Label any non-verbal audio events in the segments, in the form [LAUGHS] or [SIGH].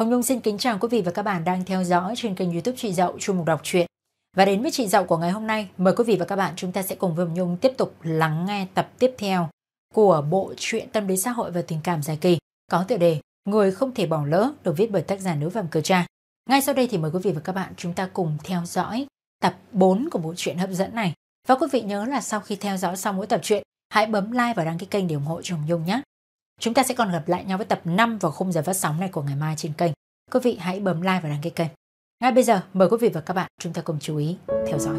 Hồng Nhung xin kính chào quý vị và các bạn đang theo dõi trên kênh youtube Chị Dậu Chu Mục Đọc truyện Và đến với Chị Dậu của ngày hôm nay, mời quý vị và các bạn chúng ta sẽ cùng với Hồng Nhung tiếp tục lắng nghe tập tiếp theo của bộ truyện Tâm lý xã hội và tình cảm dài kỳ có tựa đề Người không thể bỏ lỡ được viết bởi tác giả nữ Vàm Cờ Tra. Ngay sau đây thì mời quý vị và các bạn chúng ta cùng theo dõi tập 4 của bộ truyện hấp dẫn này. Và quý vị nhớ là sau khi theo dõi xong mỗi tập truyện, hãy bấm like và đăng ký kênh để ủng hộ cho Hồng Nhung nhé. Chúng ta sẽ còn gặp lại nhau với tập 5 vào khung giờ phát sóng này của ngày mai trên kênh quý vị hãy bấm like và đăng ký kênh. Ngay bây giờ, mời quý vị và các bạn chúng ta cùng chú ý theo dõi.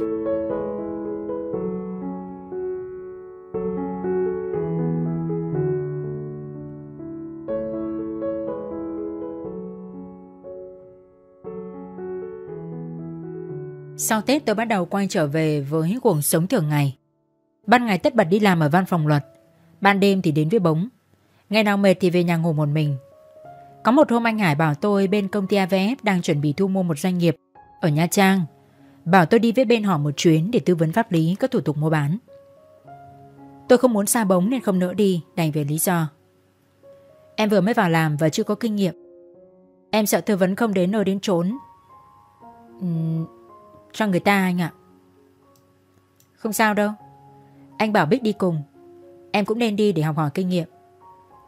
Sau Tết tôi bắt đầu quay trở về với cuộc sống thường ngày. Ban ngày tất bật đi làm ở văn phòng luật, ban đêm thì đến với bóng. Ngày nào mệt thì về nhà ngủ một mình, có một hôm anh Hải bảo tôi bên công ty AVF đang chuẩn bị thu mua một doanh nghiệp ở Nha Trang. Bảo tôi đi với bên họ một chuyến để tư vấn pháp lý các thủ tục mua bán. Tôi không muốn xa bóng nên không nỡ đi, đành về lý do. Em vừa mới vào làm và chưa có kinh nghiệm. Em sợ tư vấn không đến nơi đến trốn. Uhm, cho người ta anh ạ. Không sao đâu. Anh bảo Bích đi cùng. Em cũng nên đi để học hỏi kinh nghiệm.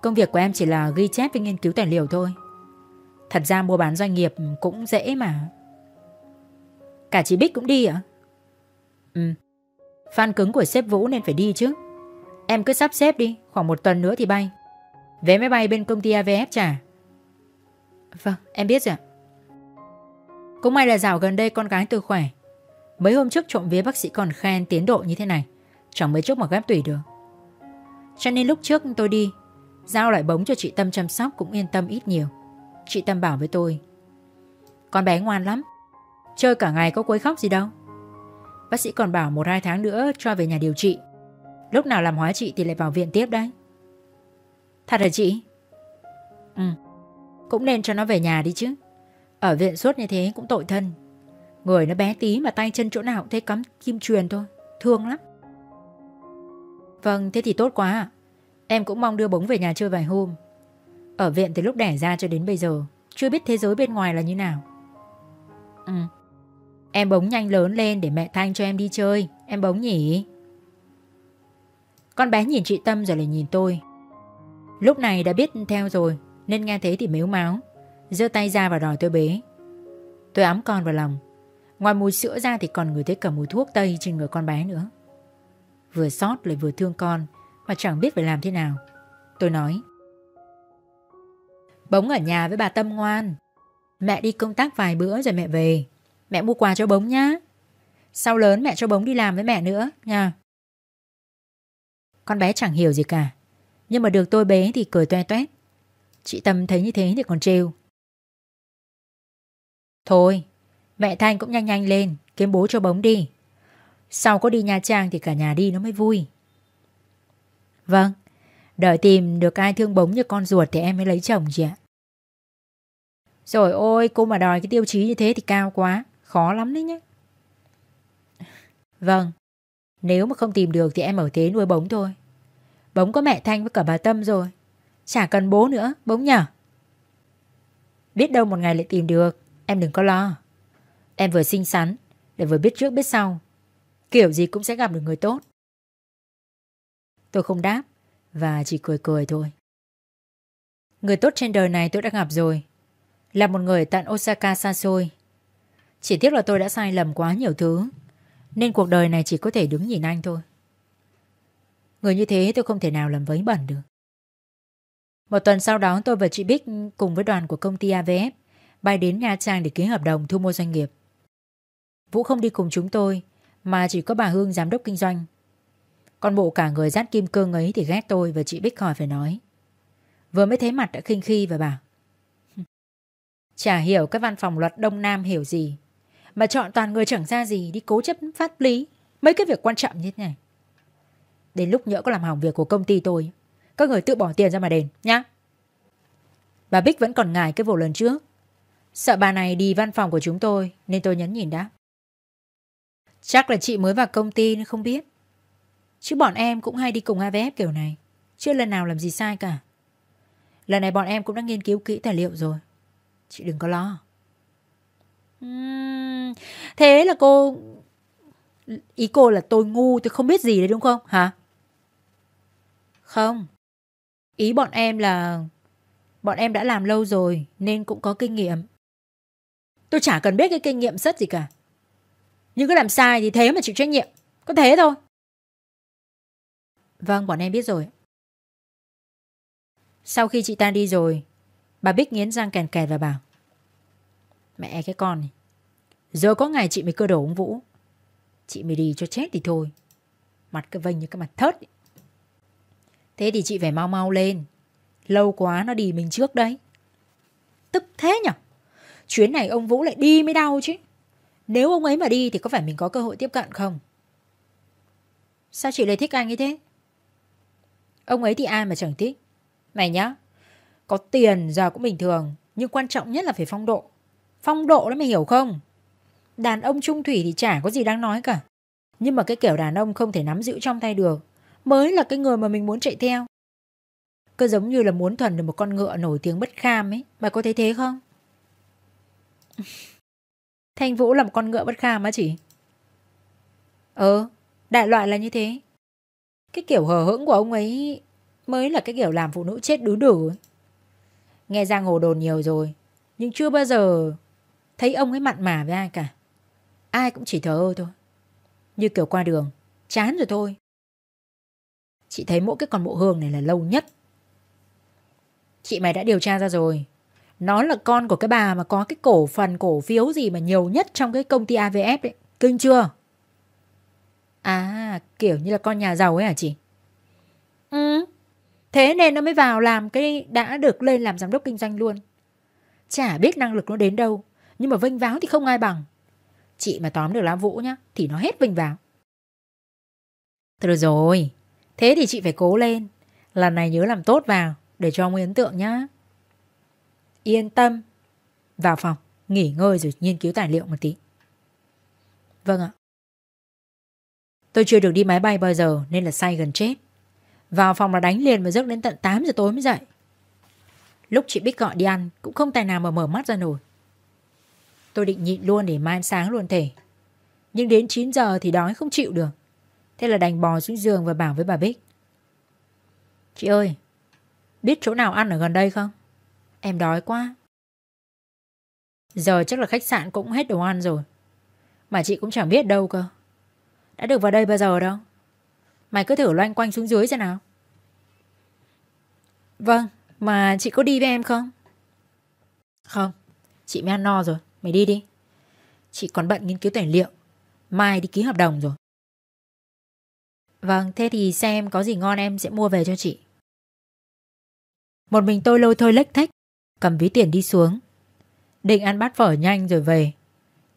Công việc của em chỉ là ghi chép với nghiên cứu tài liệu thôi Thật ra mua bán doanh nghiệp cũng dễ mà Cả chị Bích cũng đi à? Ừ Fan cứng của sếp Vũ nên phải đi chứ Em cứ sắp xếp đi Khoảng một tuần nữa thì bay Vé máy bay bên công ty AVF trả Vâng em biết rồi Cũng may là dạo gần đây con gái tôi khỏe Mấy hôm trước trộm vía bác sĩ còn khen tiến độ như thế này Chẳng mấy chốc mà ghép tủy được Cho nên lúc trước tôi đi Giao lại bóng cho chị Tâm chăm sóc cũng yên tâm ít nhiều Chị Tâm bảo với tôi Con bé ngoan lắm Chơi cả ngày có quấy khóc gì đâu Bác sĩ còn bảo một hai tháng nữa cho về nhà điều trị Lúc nào làm hóa trị thì lại vào viện tiếp đấy Thật hả chị? Ừ Cũng nên cho nó về nhà đi chứ Ở viện suốt như thế cũng tội thân Người nó bé tí mà tay chân chỗ nào cũng thấy cắm kim truyền thôi Thương lắm Vâng thế thì tốt quá ạ à. Em cũng mong đưa bống về nhà chơi vài hôm Ở viện từ lúc đẻ ra cho đến bây giờ Chưa biết thế giới bên ngoài là như nào Ừ Em bống nhanh lớn lên để mẹ Thanh cho em đi chơi Em bống nhỉ Con bé nhìn chị Tâm rồi lại nhìn tôi Lúc này đã biết theo rồi Nên nghe thế thì mếu máu giơ tay ra và đòi tôi bế Tôi ấm con vào lòng Ngoài mùi sữa ra thì còn người thấy cả mùi thuốc tây trên người con bé nữa Vừa xót lại vừa thương con mà chẳng biết phải làm thế nào. Tôi nói. bống ở nhà với bà Tâm ngoan. Mẹ đi công tác vài bữa rồi mẹ về. Mẹ mua quà cho bống nhá. Sau lớn mẹ cho bống đi làm với mẹ nữa nha. Con bé chẳng hiểu gì cả. Nhưng mà được tôi bế thì cười toe toét. Chị Tâm thấy như thế thì còn trêu. Thôi, mẹ Thanh cũng nhanh nhanh lên, kiếm bố cho bống đi. Sau có đi Nha Trang thì cả nhà đi nó mới vui. Vâng, đợi tìm được ai thương bống như con ruột thì em mới lấy chồng chị ạ. Rồi ôi, cô mà đòi cái tiêu chí như thế thì cao quá, khó lắm đấy nhé. Vâng, nếu mà không tìm được thì em ở thế nuôi bống thôi. Bống có mẹ Thanh với cả bà Tâm rồi, chả cần bố nữa, bống nhở. Biết đâu một ngày lại tìm được, em đừng có lo. Em vừa xinh xắn, để vừa biết trước biết sau. Kiểu gì cũng sẽ gặp được người tốt. Tôi không đáp Và chỉ cười cười thôi Người tốt trên đời này tôi đã gặp rồi Là một người tận Osaka xa xôi Chỉ tiếc là tôi đã sai lầm quá nhiều thứ Nên cuộc đời này chỉ có thể đứng nhìn anh thôi Người như thế tôi không thể nào làm với bẩn được Một tuần sau đó tôi và chị Bích cùng với đoàn của công ty AVF bay đến Nha Trang để ký hợp đồng thu mua doanh nghiệp. Vũ không đi cùng chúng tôi mà chỉ có bà Hương giám đốc kinh doanh. Còn bộ cả người dắt kim cương ấy thì ghét tôi và chị Bích khỏi phải nói. Vừa mới thấy mặt đã khinh khi và bảo. Chả hiểu các văn phòng luật Đông Nam hiểu gì. Mà chọn toàn người chẳng ra gì đi cố chấp pháp lý. Mấy cái việc quan trọng như thế này. Đến lúc nhỡ có làm hỏng việc của công ty tôi. Các người tự bỏ tiền ra mà đền nhá. Bà Bích vẫn còn ngại cái vụ lần trước. Sợ bà này đi văn phòng của chúng tôi nên tôi nhấn nhìn đã. Chắc là chị mới vào công ty nên không biết. Chứ bọn em cũng hay đi cùng AVF kiểu này Chưa lần nào làm gì sai cả Lần này bọn em cũng đã nghiên cứu kỹ tài liệu rồi Chị đừng có lo uhm, Thế là cô Ý cô là tôi ngu tôi không biết gì đấy đúng không hả Không Ý bọn em là Bọn em đã làm lâu rồi Nên cũng có kinh nghiệm Tôi chả cần biết cái kinh nghiệm sất gì cả Nhưng cứ làm sai thì thế mà chịu trách nhiệm Có thế thôi Vâng, bọn em biết rồi. Sau khi chị ta đi rồi, bà Bích nghiến răng kèn kẹt và bảo. Mẹ cái con này. Giờ có ngày chị mới cơ đồ ông Vũ. Chị mới đi cho chết thì thôi. Mặt cứ vênh như cái mặt thớt. Ấy. Thế thì chị phải mau mau lên. Lâu quá nó đi mình trước đấy. Tức thế nhở? Chuyến này ông Vũ lại đi mới đau chứ. Nếu ông ấy mà đi thì có phải mình có cơ hội tiếp cận không? Sao chị lại thích anh ấy thế? Ông ấy thì ai mà chẳng thích Này nhá Có tiền giờ cũng bình thường Nhưng quan trọng nhất là phải phong độ Phong độ đấy mày hiểu không Đàn ông trung thủy thì chả có gì đáng nói cả Nhưng mà cái kiểu đàn ông không thể nắm giữ trong tay được Mới là cái người mà mình muốn chạy theo Cứ giống như là muốn thuần được một con ngựa nổi tiếng bất kham ấy mày có thấy thế không [LAUGHS] Thanh Vũ là một con ngựa bất kham á chị Ờ Đại loại là như thế cái kiểu hờ hững của ông ấy mới là cái kiểu làm phụ nữ chết đứ đử. Nghe Giang Hồ đồn nhiều rồi, nhưng chưa bao giờ thấy ông ấy mặn mà với ai cả. Ai cũng chỉ thờ ơ thôi. Như kiểu qua đường, chán rồi thôi. Chị thấy mỗi cái con bộ hương này là lâu nhất. Chị mày đã điều tra ra rồi. Nó là con của cái bà mà có cái cổ phần cổ phiếu gì mà nhiều nhất trong cái công ty AVF đấy. Kinh chưa? Kiểu như là con nhà giàu ấy hả chị? Ừ. Thế nên nó mới vào làm cái đã được lên làm giám đốc kinh doanh luôn. Chả biết năng lực nó đến đâu, nhưng mà vinh váo thì không ai bằng. Chị mà tóm được lá Vũ nhá, thì nó hết vinh váo. Thôi được rồi, thế thì chị phải cố lên. Lần này nhớ làm tốt vào, để cho ông ấn tượng nhá. Yên tâm. Vào phòng, nghỉ ngơi rồi nghiên cứu tài liệu một tí. Vâng ạ. Tôi chưa được đi máy bay bao giờ nên là say gần chết. Vào phòng mà đánh liền mà giấc đến tận 8 giờ tối mới dậy. Lúc chị Bích gọi đi ăn cũng không tài nào mà mở mắt ra nổi. Tôi định nhịn luôn để mai sáng luôn thể. Nhưng đến 9 giờ thì đói không chịu được. Thế là đành bò xuống giường và bảo với bà Bích. Chị ơi, biết chỗ nào ăn ở gần đây không? Em đói quá. Giờ chắc là khách sạn cũng hết đồ ăn rồi. Mà chị cũng chẳng biết đâu cơ. Đã được vào đây bao giờ đâu Mày cứ thử loanh quanh xuống dưới xem nào Vâng Mà chị có đi với em không Không Chị mới ăn no rồi Mày đi đi Chị còn bận nghiên cứu tài liệu Mai đi ký hợp đồng rồi Vâng thế thì xem có gì ngon em sẽ mua về cho chị Một mình tôi lôi thôi lếch thách Cầm ví tiền đi xuống Định ăn bát phở nhanh rồi về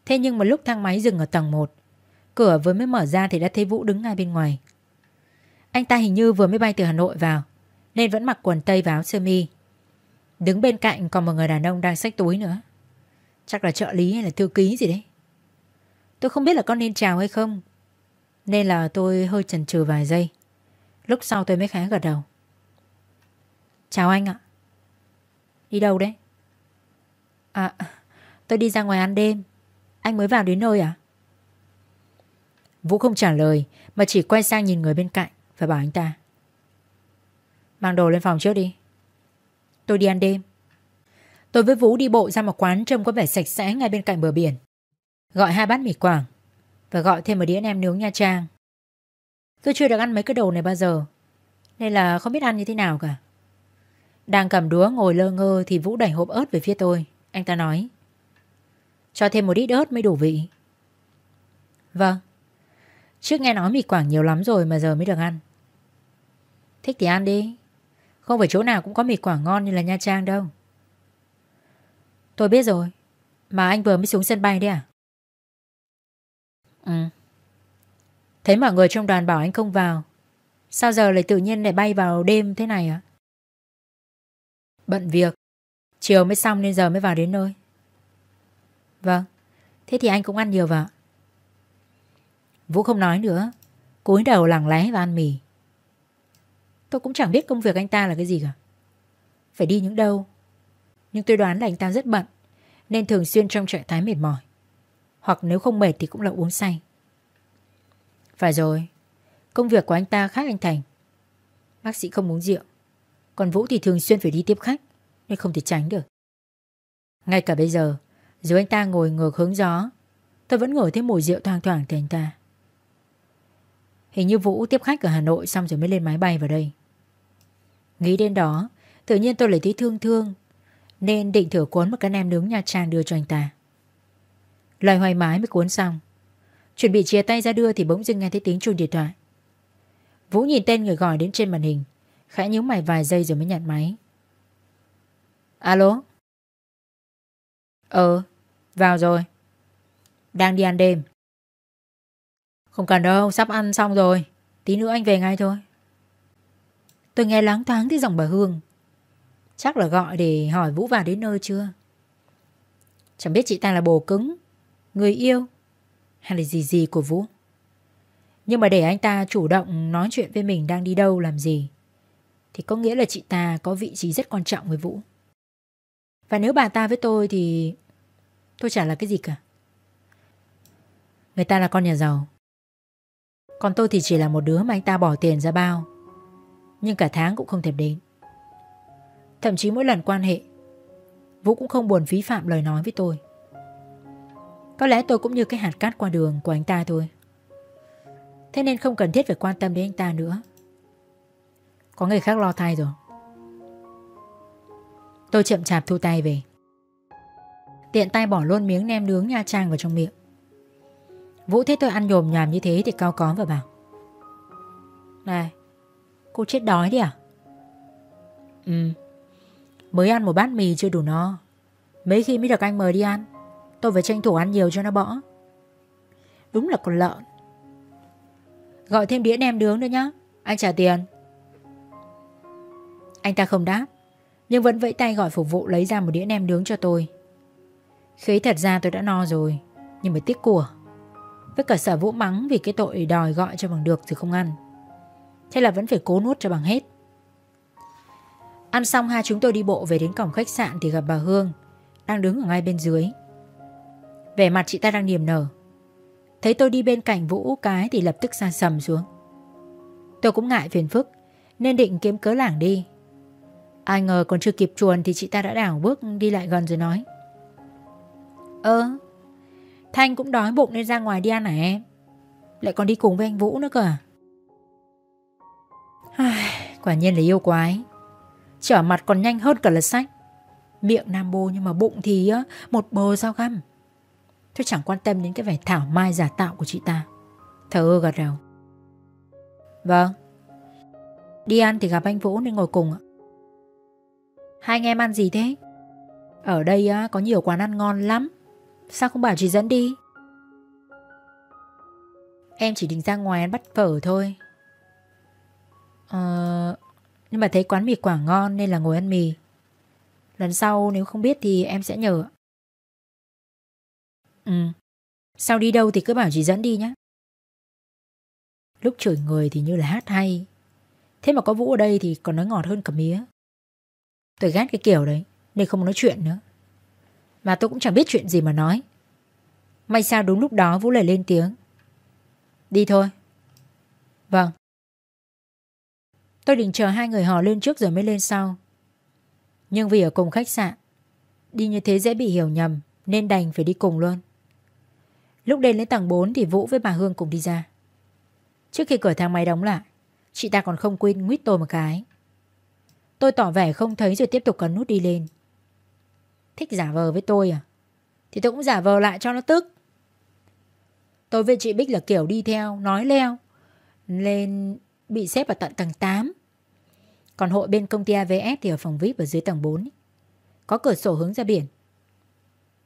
Thế nhưng một lúc thang máy dừng ở tầng 1 Cửa vừa mới mở ra thì đã thấy Vũ đứng ngay bên ngoài. Anh ta hình như vừa mới bay từ Hà Nội vào, nên vẫn mặc quần tây và áo sơ mi. Đứng bên cạnh còn một người đàn ông đang xách túi nữa. Chắc là trợ lý hay là thư ký gì đấy. Tôi không biết là con nên chào hay không. Nên là tôi hơi chần chừ vài giây. Lúc sau tôi mới khá gật đầu. Chào anh ạ. Đi đâu đấy? À, tôi đi ra ngoài ăn đêm. Anh mới vào đến nơi à? Vũ không trả lời Mà chỉ quay sang nhìn người bên cạnh Và bảo anh ta Mang đồ lên phòng trước đi Tôi đi ăn đêm Tôi với Vũ đi bộ ra một quán trông có vẻ sạch sẽ ngay bên cạnh bờ biển Gọi hai bát mì quảng Và gọi thêm một đĩa nem nướng Nha Trang Tôi chưa được ăn mấy cái đồ này bao giờ Nên là không biết ăn như thế nào cả Đang cầm đúa ngồi lơ ngơ Thì Vũ đẩy hộp ớt về phía tôi Anh ta nói Cho thêm một ít ớt mới đủ vị Vâng Trước nghe nói mì Quảng nhiều lắm rồi mà giờ mới được ăn Thích thì ăn đi Không phải chỗ nào cũng có mì Quảng ngon như là Nha Trang đâu Tôi biết rồi Mà anh vừa mới xuống sân bay đấy à Ừ Thấy mọi người trong đoàn bảo anh không vào Sao giờ lại tự nhiên lại bay vào đêm thế này ạ à? Bận việc Chiều mới xong nên giờ mới vào đến nơi Vâng Thế thì anh cũng ăn nhiều vào Vũ không nói nữa cúi đầu lặng lẽ và ăn mì Tôi cũng chẳng biết công việc anh ta là cái gì cả Phải đi những đâu Nhưng tôi đoán là anh ta rất bận Nên thường xuyên trong trạng thái mệt mỏi Hoặc nếu không mệt thì cũng là uống say Phải rồi Công việc của anh ta khác anh Thành Bác sĩ không uống rượu Còn Vũ thì thường xuyên phải đi tiếp khách Nên không thể tránh được Ngay cả bây giờ Dù anh ta ngồi ngược hướng gió Tôi vẫn ngửi thấy mùi rượu thoang thoảng từ anh ta Hình như Vũ tiếp khách ở Hà Nội xong rồi mới lên máy bay vào đây. Nghĩ đến đó, tự nhiên tôi lại thấy thương thương, nên định thử cuốn một cái nem nướng Nha Trang đưa cho anh ta. Loài hoài mái mới cuốn xong. Chuẩn bị chia tay ra đưa thì bỗng dưng nghe thấy tiếng chuông điện thoại. Vũ nhìn tên người gọi đến trên màn hình, khẽ nhíu mày vài giây rồi mới nhận máy. Alo? Ờ, vào rồi. Đang đi ăn đêm, không cần đâu, sắp ăn xong rồi. Tí nữa anh về ngay thôi. Tôi nghe láng thoáng thấy giọng bà Hương. Chắc là gọi để hỏi Vũ vào đến nơi chưa. Chẳng biết chị ta là bồ cứng, người yêu hay là gì gì của Vũ. Nhưng mà để anh ta chủ động nói chuyện với mình đang đi đâu làm gì thì có nghĩa là chị ta có vị trí rất quan trọng với Vũ. Và nếu bà ta với tôi thì tôi chả là cái gì cả. Người ta là con nhà giàu còn tôi thì chỉ là một đứa mà anh ta bỏ tiền ra bao Nhưng cả tháng cũng không thèm đến Thậm chí mỗi lần quan hệ Vũ cũng không buồn phí phạm lời nói với tôi Có lẽ tôi cũng như cái hạt cát qua đường của anh ta thôi Thế nên không cần thiết phải quan tâm đến anh ta nữa Có người khác lo thay rồi Tôi chậm chạp thu tay về Tiện tay bỏ luôn miếng nem nướng Nha Trang vào trong miệng Vũ thấy tôi ăn nhồm nhòm như thế thì cao có và bảo Này Cô chết đói đi à Ừ Mới ăn một bát mì chưa đủ no Mấy khi mới được anh mời đi ăn Tôi phải tranh thủ ăn nhiều cho nó bỏ Đúng là con lợn Gọi thêm đĩa nem nướng nữa nhá Anh trả tiền Anh ta không đáp Nhưng vẫn vẫy tay gọi phục vụ lấy ra một đĩa nem nướng cho tôi Khế thật ra tôi đã no rồi Nhưng mà tiếc của với cả sở vũ mắng vì cái tội đòi gọi cho bằng được thì không ăn. Thế là vẫn phải cố nuốt cho bằng hết. Ăn xong hai chúng tôi đi bộ về đến cổng khách sạn thì gặp bà Hương, đang đứng ở ngay bên dưới. Vẻ mặt chị ta đang niềm nở. Thấy tôi đi bên cạnh Vũ cái thì lập tức xa sầm xuống. Tôi cũng ngại phiền phức, nên định kiếm cớ lảng đi. Ai ngờ còn chưa kịp chuồn thì chị ta đã đảo bước đi lại gần rồi nói. Ơ, Thanh cũng đói bụng nên ra ngoài đi ăn hả em Lại còn đi cùng với anh Vũ nữa cơ à Quả nhiên là yêu quái Trở mặt còn nhanh hơn cả lật sách Miệng nam bô nhưng mà bụng thì Một bờ sao găm Tôi chẳng quan tâm đến cái vẻ thảo mai giả tạo của chị ta Thở ơ gật đầu Vâng Đi ăn thì gặp anh Vũ nên ngồi cùng Hai anh em ăn gì thế? Ở đây có nhiều quán ăn ngon lắm Sao không bảo chị dẫn đi Em chỉ định ra ngoài ăn bắt phở thôi Ờ Nhưng mà thấy quán mì Quảng ngon nên là ngồi ăn mì Lần sau nếu không biết thì em sẽ nhờ Ừ Sau đi đâu thì cứ bảo chị dẫn đi nhé Lúc chửi người thì như là hát hay Thế mà có Vũ ở đây thì còn nói ngọt hơn cả mía Tôi ghét cái kiểu đấy Nên không nói chuyện nữa mà tôi cũng chẳng biết chuyện gì mà nói May sao đúng lúc đó Vũ lại lên tiếng Đi thôi Vâng Tôi định chờ hai người họ lên trước rồi mới lên sau Nhưng vì ở cùng khách sạn Đi như thế dễ bị hiểu nhầm Nên đành phải đi cùng luôn Lúc đến lên tầng 4 thì Vũ với bà Hương cùng đi ra Trước khi cửa thang máy đóng lại Chị ta còn không quên nguyết tôi một cái Tôi tỏ vẻ không thấy rồi tiếp tục cấn nút đi lên Thích giả vờ với tôi à Thì tôi cũng giả vờ lại cho nó tức Tôi với chị Bích là kiểu đi theo Nói leo Lên bị xếp ở tận tầng 8 Còn hội bên công ty AVS Thì ở phòng VIP ở dưới tầng 4 Có cửa sổ hướng ra biển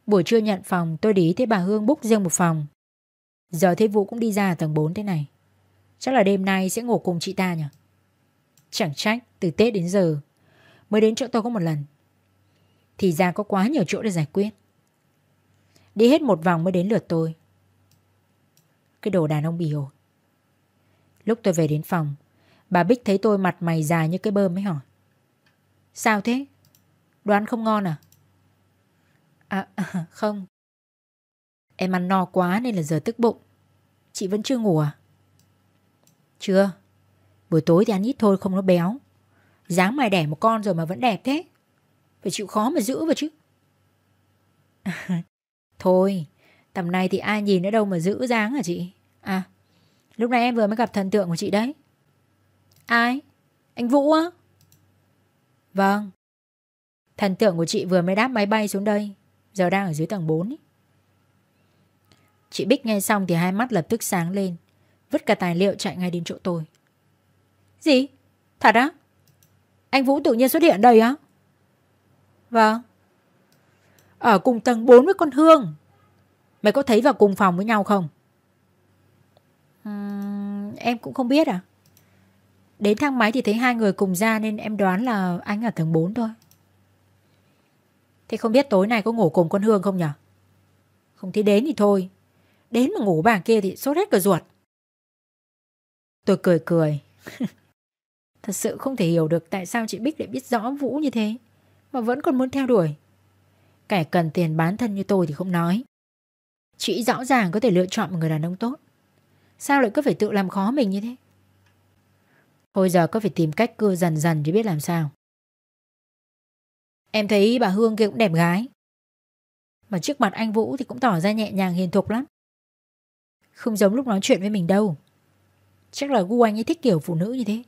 Buổi trưa nhận phòng tôi để ý thấy bà Hương búc riêng một phòng Giờ thấy Vũ cũng đi ra tầng 4 thế này Chắc là đêm nay sẽ ngủ cùng chị ta nhỉ Chẳng trách từ Tết đến giờ Mới đến chỗ tôi có một lần thì ra có quá nhiều chỗ để giải quyết Đi hết một vòng mới đến lượt tôi Cái đồ đàn ông bì ổi Lúc tôi về đến phòng Bà Bích thấy tôi mặt mày dài như cái bơm mới hỏi Sao thế? Đoán không ngon à? À, à [LAUGHS] không Em ăn no quá nên là giờ tức bụng Chị vẫn chưa ngủ à? Chưa Buổi tối thì ăn ít thôi không nó béo Dáng mày đẻ một con rồi mà vẫn đẹp thế phải chịu khó mà giữ vào chứ. [LAUGHS] Thôi, tầm này thì ai nhìn ở đâu mà giữ dáng hả chị? À, lúc này em vừa mới gặp thần tượng của chị đấy. Ai? Anh Vũ á? Vâng. Thần tượng của chị vừa mới đáp máy bay xuống đây, giờ đang ở dưới tầng 4 ấy. Chị Bích nghe xong thì hai mắt lập tức sáng lên, vứt cả tài liệu chạy ngay đến chỗ tôi. Gì? Thật á? Anh Vũ tự nhiên xuất hiện đây á? Vâng. Ở cùng tầng 4 với con Hương. Mày có thấy vào cùng phòng với nhau không? Uhm, em cũng không biết à. Đến thang máy thì thấy hai người cùng ra nên em đoán là anh ở tầng 4 thôi. Thế không biết tối nay có ngủ cùng con Hương không nhở? Không thấy đến thì thôi. Đến mà ngủ bà kia thì sốt hết cả ruột. Tôi cười cười. [LAUGHS] Thật sự không thể hiểu được tại sao chị Bích lại biết rõ Vũ như thế mà vẫn còn muốn theo đuổi. Kẻ cần tiền bán thân như tôi thì không nói. Chị rõ ràng có thể lựa chọn một người đàn ông tốt. Sao lại cứ phải tự làm khó mình như thế? Thôi giờ có phải tìm cách cưa dần dần chứ biết làm sao. Em thấy bà Hương kia cũng đẹp gái. Mà trước mặt anh Vũ thì cũng tỏ ra nhẹ nhàng hiền thục lắm. Không giống lúc nói chuyện với mình đâu. Chắc là gu anh ấy thích kiểu phụ nữ như thế.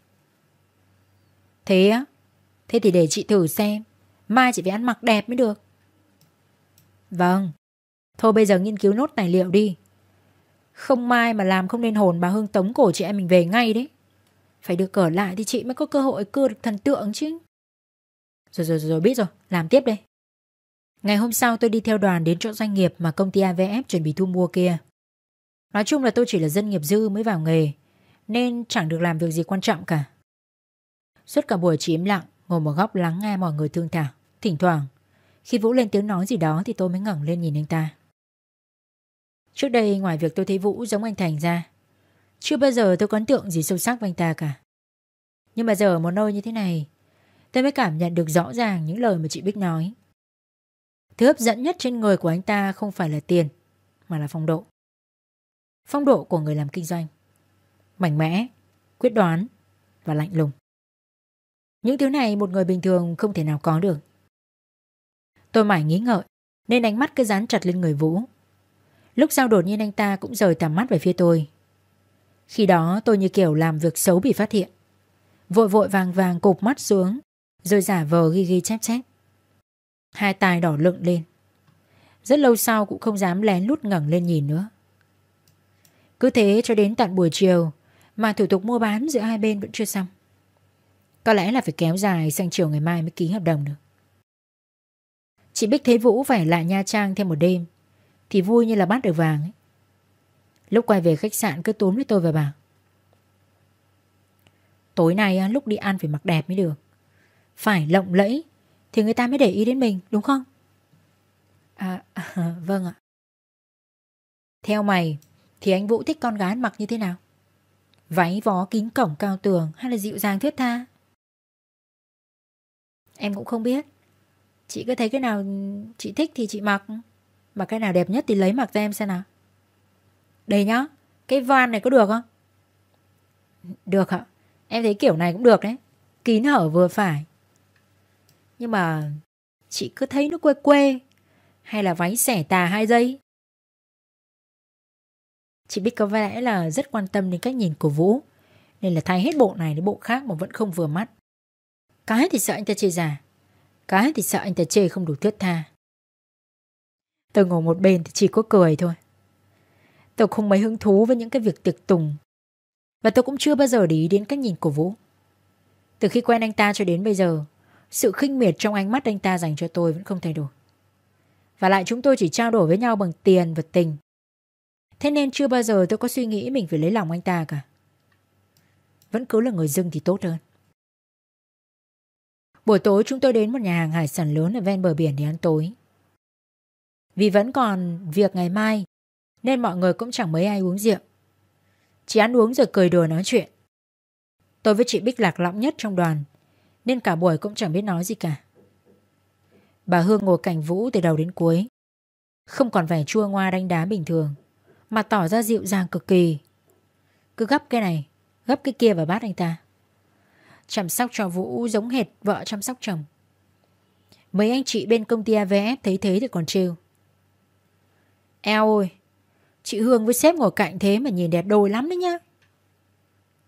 Thế á? Thế thì để chị thử xem Mai chỉ phải ăn mặc đẹp mới được Vâng Thôi bây giờ nghiên cứu nốt tài liệu đi Không mai mà làm không nên hồn bà Hương tống cổ chị em mình về ngay đấy Phải được cở lại thì chị mới có cơ hội cưa được thần tượng chứ Rồi rồi rồi biết rồi Làm tiếp đây Ngày hôm sau tôi đi theo đoàn đến chỗ doanh nghiệp mà công ty AVF chuẩn bị thu mua kia. Nói chung là tôi chỉ là dân nghiệp dư mới vào nghề, nên chẳng được làm việc gì quan trọng cả. Suốt cả buổi chị im lặng, Ngồi một góc lắng nghe mọi người thương thảo Thỉnh thoảng Khi Vũ lên tiếng nói gì đó thì tôi mới ngẩng lên nhìn anh ta Trước đây ngoài việc tôi thấy Vũ giống anh Thành ra Chưa bao giờ tôi có ấn tượng gì sâu sắc với anh ta cả Nhưng mà giờ ở một nơi như thế này Tôi mới cảm nhận được rõ ràng những lời mà chị Bích nói Thứ hấp dẫn nhất trên người của anh ta không phải là tiền Mà là phong độ Phong độ của người làm kinh doanh Mạnh mẽ, quyết đoán và lạnh lùng những thứ này một người bình thường không thể nào có được. Tôi mãi nghĩ ngợi, nên ánh mắt cứ dán chặt lên người Vũ. Lúc sau đột nhiên anh ta cũng rời tầm mắt về phía tôi. Khi đó tôi như kiểu làm việc xấu bị phát hiện. Vội vội vàng vàng cụp mắt xuống, rồi giả vờ ghi ghi chép chép. Hai tai đỏ lượng lên. Rất lâu sau cũng không dám lén lút ngẩng lên nhìn nữa. Cứ thế cho đến tận buổi chiều mà thủ tục mua bán giữa hai bên vẫn chưa xong. Có lẽ là phải kéo dài sang chiều ngày mai mới ký hợp đồng được. Chị Bích thấy Vũ phải lại Nha Trang thêm một đêm Thì vui như là bắt được vàng ấy. Lúc quay về khách sạn cứ túm với tôi và bảo Tối nay lúc đi ăn phải mặc đẹp mới được Phải lộng lẫy Thì người ta mới để ý đến mình đúng không? À, à [LAUGHS] vâng ạ Theo mày Thì anh Vũ thích con gái mặc như thế nào? Váy vó kính cổng cao tường Hay là dịu dàng thuyết tha Em cũng không biết Chị cứ thấy cái nào chị thích thì chị mặc Mà cái nào đẹp nhất thì lấy mặc cho em xem nào Đây nhá Cái van này có được không Được ạ Em thấy kiểu này cũng được đấy Kín hở vừa phải Nhưng mà Chị cứ thấy nó quê quê Hay là váy xẻ tà hai giây Chị biết có lẽ là rất quan tâm đến cách nhìn của Vũ Nên là thay hết bộ này đến bộ khác mà vẫn không vừa mắt cái thì sợ anh ta chê già Cái thì sợ anh ta chê không đủ thuyết tha Tôi ngồi một bên thì chỉ có cười thôi Tôi không mấy hứng thú với những cái việc tiệc tùng Và tôi cũng chưa bao giờ để ý đến cách nhìn của Vũ Từ khi quen anh ta cho đến bây giờ Sự khinh miệt trong ánh mắt anh ta dành cho tôi vẫn không thay đổi Và lại chúng tôi chỉ trao đổi với nhau bằng tiền và tình Thế nên chưa bao giờ tôi có suy nghĩ mình phải lấy lòng anh ta cả Vẫn cứ là người dưng thì tốt hơn Buổi tối chúng tôi đến một nhà hàng hải sản lớn ở ven bờ biển để ăn tối. Vì vẫn còn việc ngày mai nên mọi người cũng chẳng mấy ai uống rượu. Chỉ ăn uống rồi cười đùa nói chuyện. Tôi với chị Bích lạc lõng nhất trong đoàn nên cả buổi cũng chẳng biết nói gì cả. Bà Hương ngồi cạnh Vũ từ đầu đến cuối. Không còn vẻ chua ngoa đánh đá bình thường mà tỏ ra dịu dàng cực kỳ. Cứ gấp cái này, gấp cái kia vào bát anh ta chăm sóc cho Vũ giống hệt vợ chăm sóc chồng. Mấy anh chị bên công ty AVF thấy thế thì còn trêu. Eo ơi, chị Hương với sếp ngồi cạnh thế mà nhìn đẹp đôi lắm đấy nhá.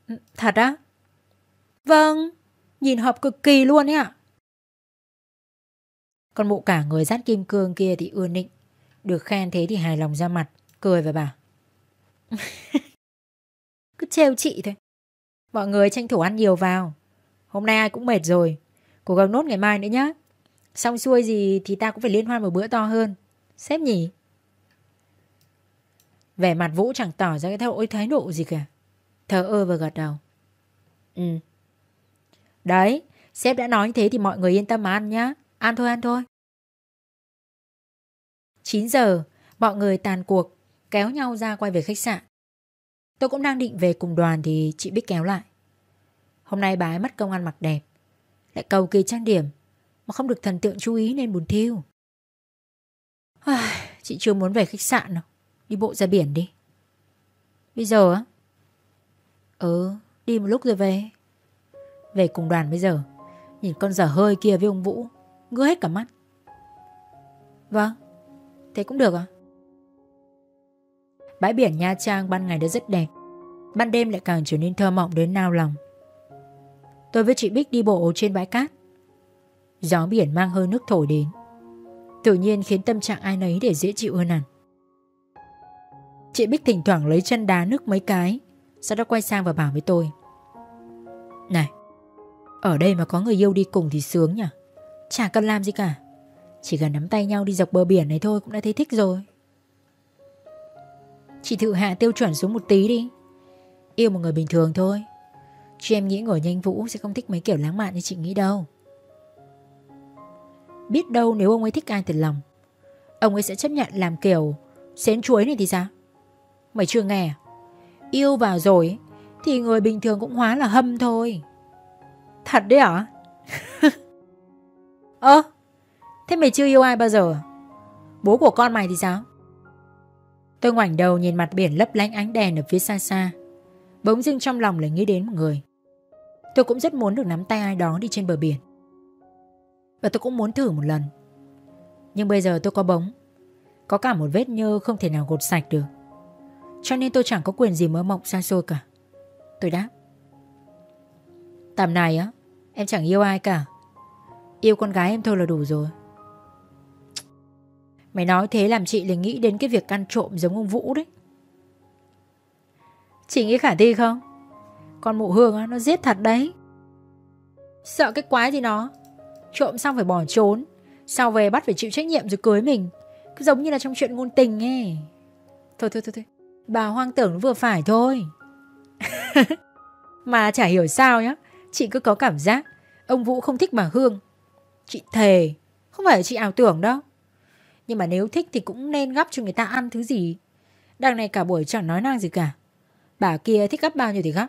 Ừ, thật á? Vâng, nhìn hợp cực kỳ luôn ấy ạ. Còn mụ cả người dắt kim cương kia thì ưa nịnh. Được khen thế thì hài lòng ra mặt, cười và bảo. [LAUGHS] Cứ trêu chị thôi. Mọi người tranh thủ ăn nhiều vào, Hôm nay ai cũng mệt rồi Cố gắng nốt ngày mai nữa nhé. Xong xuôi gì thì ta cũng phải liên hoan một bữa to hơn Sếp nhỉ Vẻ mặt Vũ chẳng tỏ ra cái thái độ, thái độ gì cả Thờ ơ và gật đầu Ừ Đấy Sếp đã nói như thế thì mọi người yên tâm mà ăn nhá Ăn thôi ăn thôi 9 giờ Mọi người tàn cuộc Kéo nhau ra quay về khách sạn Tôi cũng đang định về cùng đoàn thì chị Bích kéo lại Hôm nay bà ấy mất công ăn mặc đẹp Lại cầu kỳ trang điểm Mà không được thần tượng chú ý nên buồn thiêu Chị chưa muốn về khách sạn đâu Đi bộ ra biển đi Bây giờ á Ừ đi một lúc rồi về Về cùng đoàn bây giờ Nhìn con dở hơi kia với ông Vũ Ngứa hết cả mắt Vâng Thế cũng được à Bãi biển Nha Trang ban ngày đã rất đẹp Ban đêm lại càng trở nên thơ mộng đến nao lòng Tôi với chị Bích đi bộ trên bãi cát Gió biển mang hơi nước thổi đến Tự nhiên khiến tâm trạng ai nấy để dễ chịu hơn hẳn Chị Bích thỉnh thoảng lấy chân đá nước mấy cái Sau đó quay sang và bảo với tôi Này Ở đây mà có người yêu đi cùng thì sướng nhỉ Chả cần làm gì cả Chỉ cần nắm tay nhau đi dọc bờ biển này thôi Cũng đã thấy thích rồi Chị thử hạ tiêu chuẩn xuống một tí đi Yêu một người bình thường thôi Chứ em nghĩ ngồi nhanh Vũ sẽ không thích mấy kiểu lãng mạn như chị nghĩ đâu Biết đâu nếu ông ấy thích ai từ lòng Ông ấy sẽ chấp nhận làm kiểu Xén chuối này thì sao Mày chưa nghe à? Yêu vào rồi Thì người bình thường cũng hóa là hâm thôi Thật đấy hả [LAUGHS] Ơ ờ, Thế mày chưa yêu ai bao giờ Bố của con mày thì sao Tôi ngoảnh đầu nhìn mặt biển lấp lánh ánh đèn ở phía xa xa Bỗng dưng trong lòng lại nghĩ đến một người Tôi cũng rất muốn được nắm tay ai đó đi trên bờ biển Và tôi cũng muốn thử một lần Nhưng bây giờ tôi có bóng Có cả một vết nhơ không thể nào gột sạch được Cho nên tôi chẳng có quyền gì mơ mộng xa xôi cả Tôi đáp Tạm này á Em chẳng yêu ai cả Yêu con gái em thôi là đủ rồi Mày nói thế làm chị liền nghĩ đến cái việc ăn trộm giống ông Vũ đấy Chị nghĩ khả thi không? Con mụ hương á, nó giết thật đấy Sợ cái quái gì nó Trộm xong phải bỏ trốn Sau về bắt phải chịu trách nhiệm rồi cưới mình Cứ giống như là trong chuyện ngôn tình ấy Thôi thôi thôi, thôi. Bà hoang tưởng nó vừa phải thôi [LAUGHS] Mà chả hiểu sao nhá Chị cứ có cảm giác Ông Vũ không thích bà Hương Chị thề Không phải chị ảo tưởng đâu Nhưng mà nếu thích thì cũng nên gắp cho người ta ăn thứ gì Đằng này cả buổi chẳng nói năng gì cả Bà kia thích gắp bao nhiêu thì gắp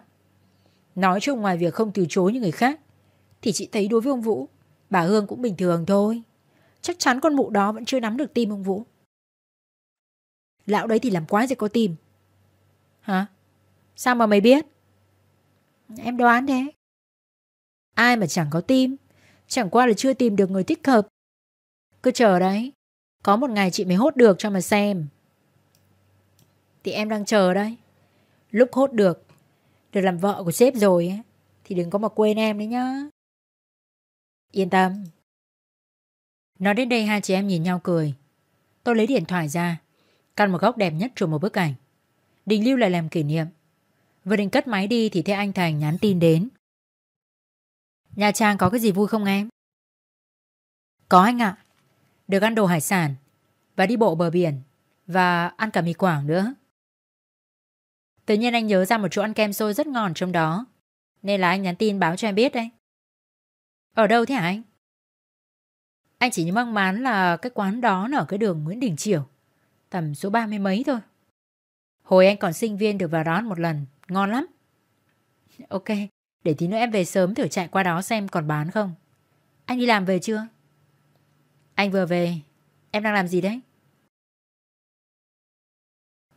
Nói chung ngoài việc không từ chối như người khác Thì chị thấy đối với ông Vũ Bà Hương cũng bình thường thôi Chắc chắn con mụ đó vẫn chưa nắm được tim ông Vũ Lão đấy thì làm quá gì có tim Hả? Sao mà mày biết? Em đoán thế Ai mà chẳng có tim Chẳng qua là chưa tìm được người thích hợp Cứ chờ đấy Có một ngày chị mới hốt được cho mà xem Thì em đang chờ đấy Lúc hốt được được làm vợ của sếp rồi ấy, thì đừng có mà quên em đấy nhá. Yên tâm. Nói đến đây hai chị em nhìn nhau cười. Tôi lấy điện thoại ra, căn một góc đẹp nhất chụp một bức ảnh. định lưu lại làm kỷ niệm. Vừa định cất máy đi thì thấy anh Thành nhắn tin đến. Nhà Trang có cái gì vui không em? Có anh ạ. Được ăn đồ hải sản và đi bộ bờ biển và ăn cả mì quảng nữa. Tự nhiên anh nhớ ra một chỗ ăn kem xôi rất ngon trong đó. Nên là anh nhắn tin báo cho em biết đấy. Ở đâu thế hả anh? Anh chỉ mong mán là cái quán đó nó ở cái đường Nguyễn Đình Chiểu. Tầm số ba mươi mấy thôi. Hồi anh còn sinh viên được vào đó một lần. Ngon lắm. Ok, để tí nữa em về sớm thử chạy qua đó xem còn bán không. Anh đi làm về chưa? Anh vừa về. Em đang làm gì đấy?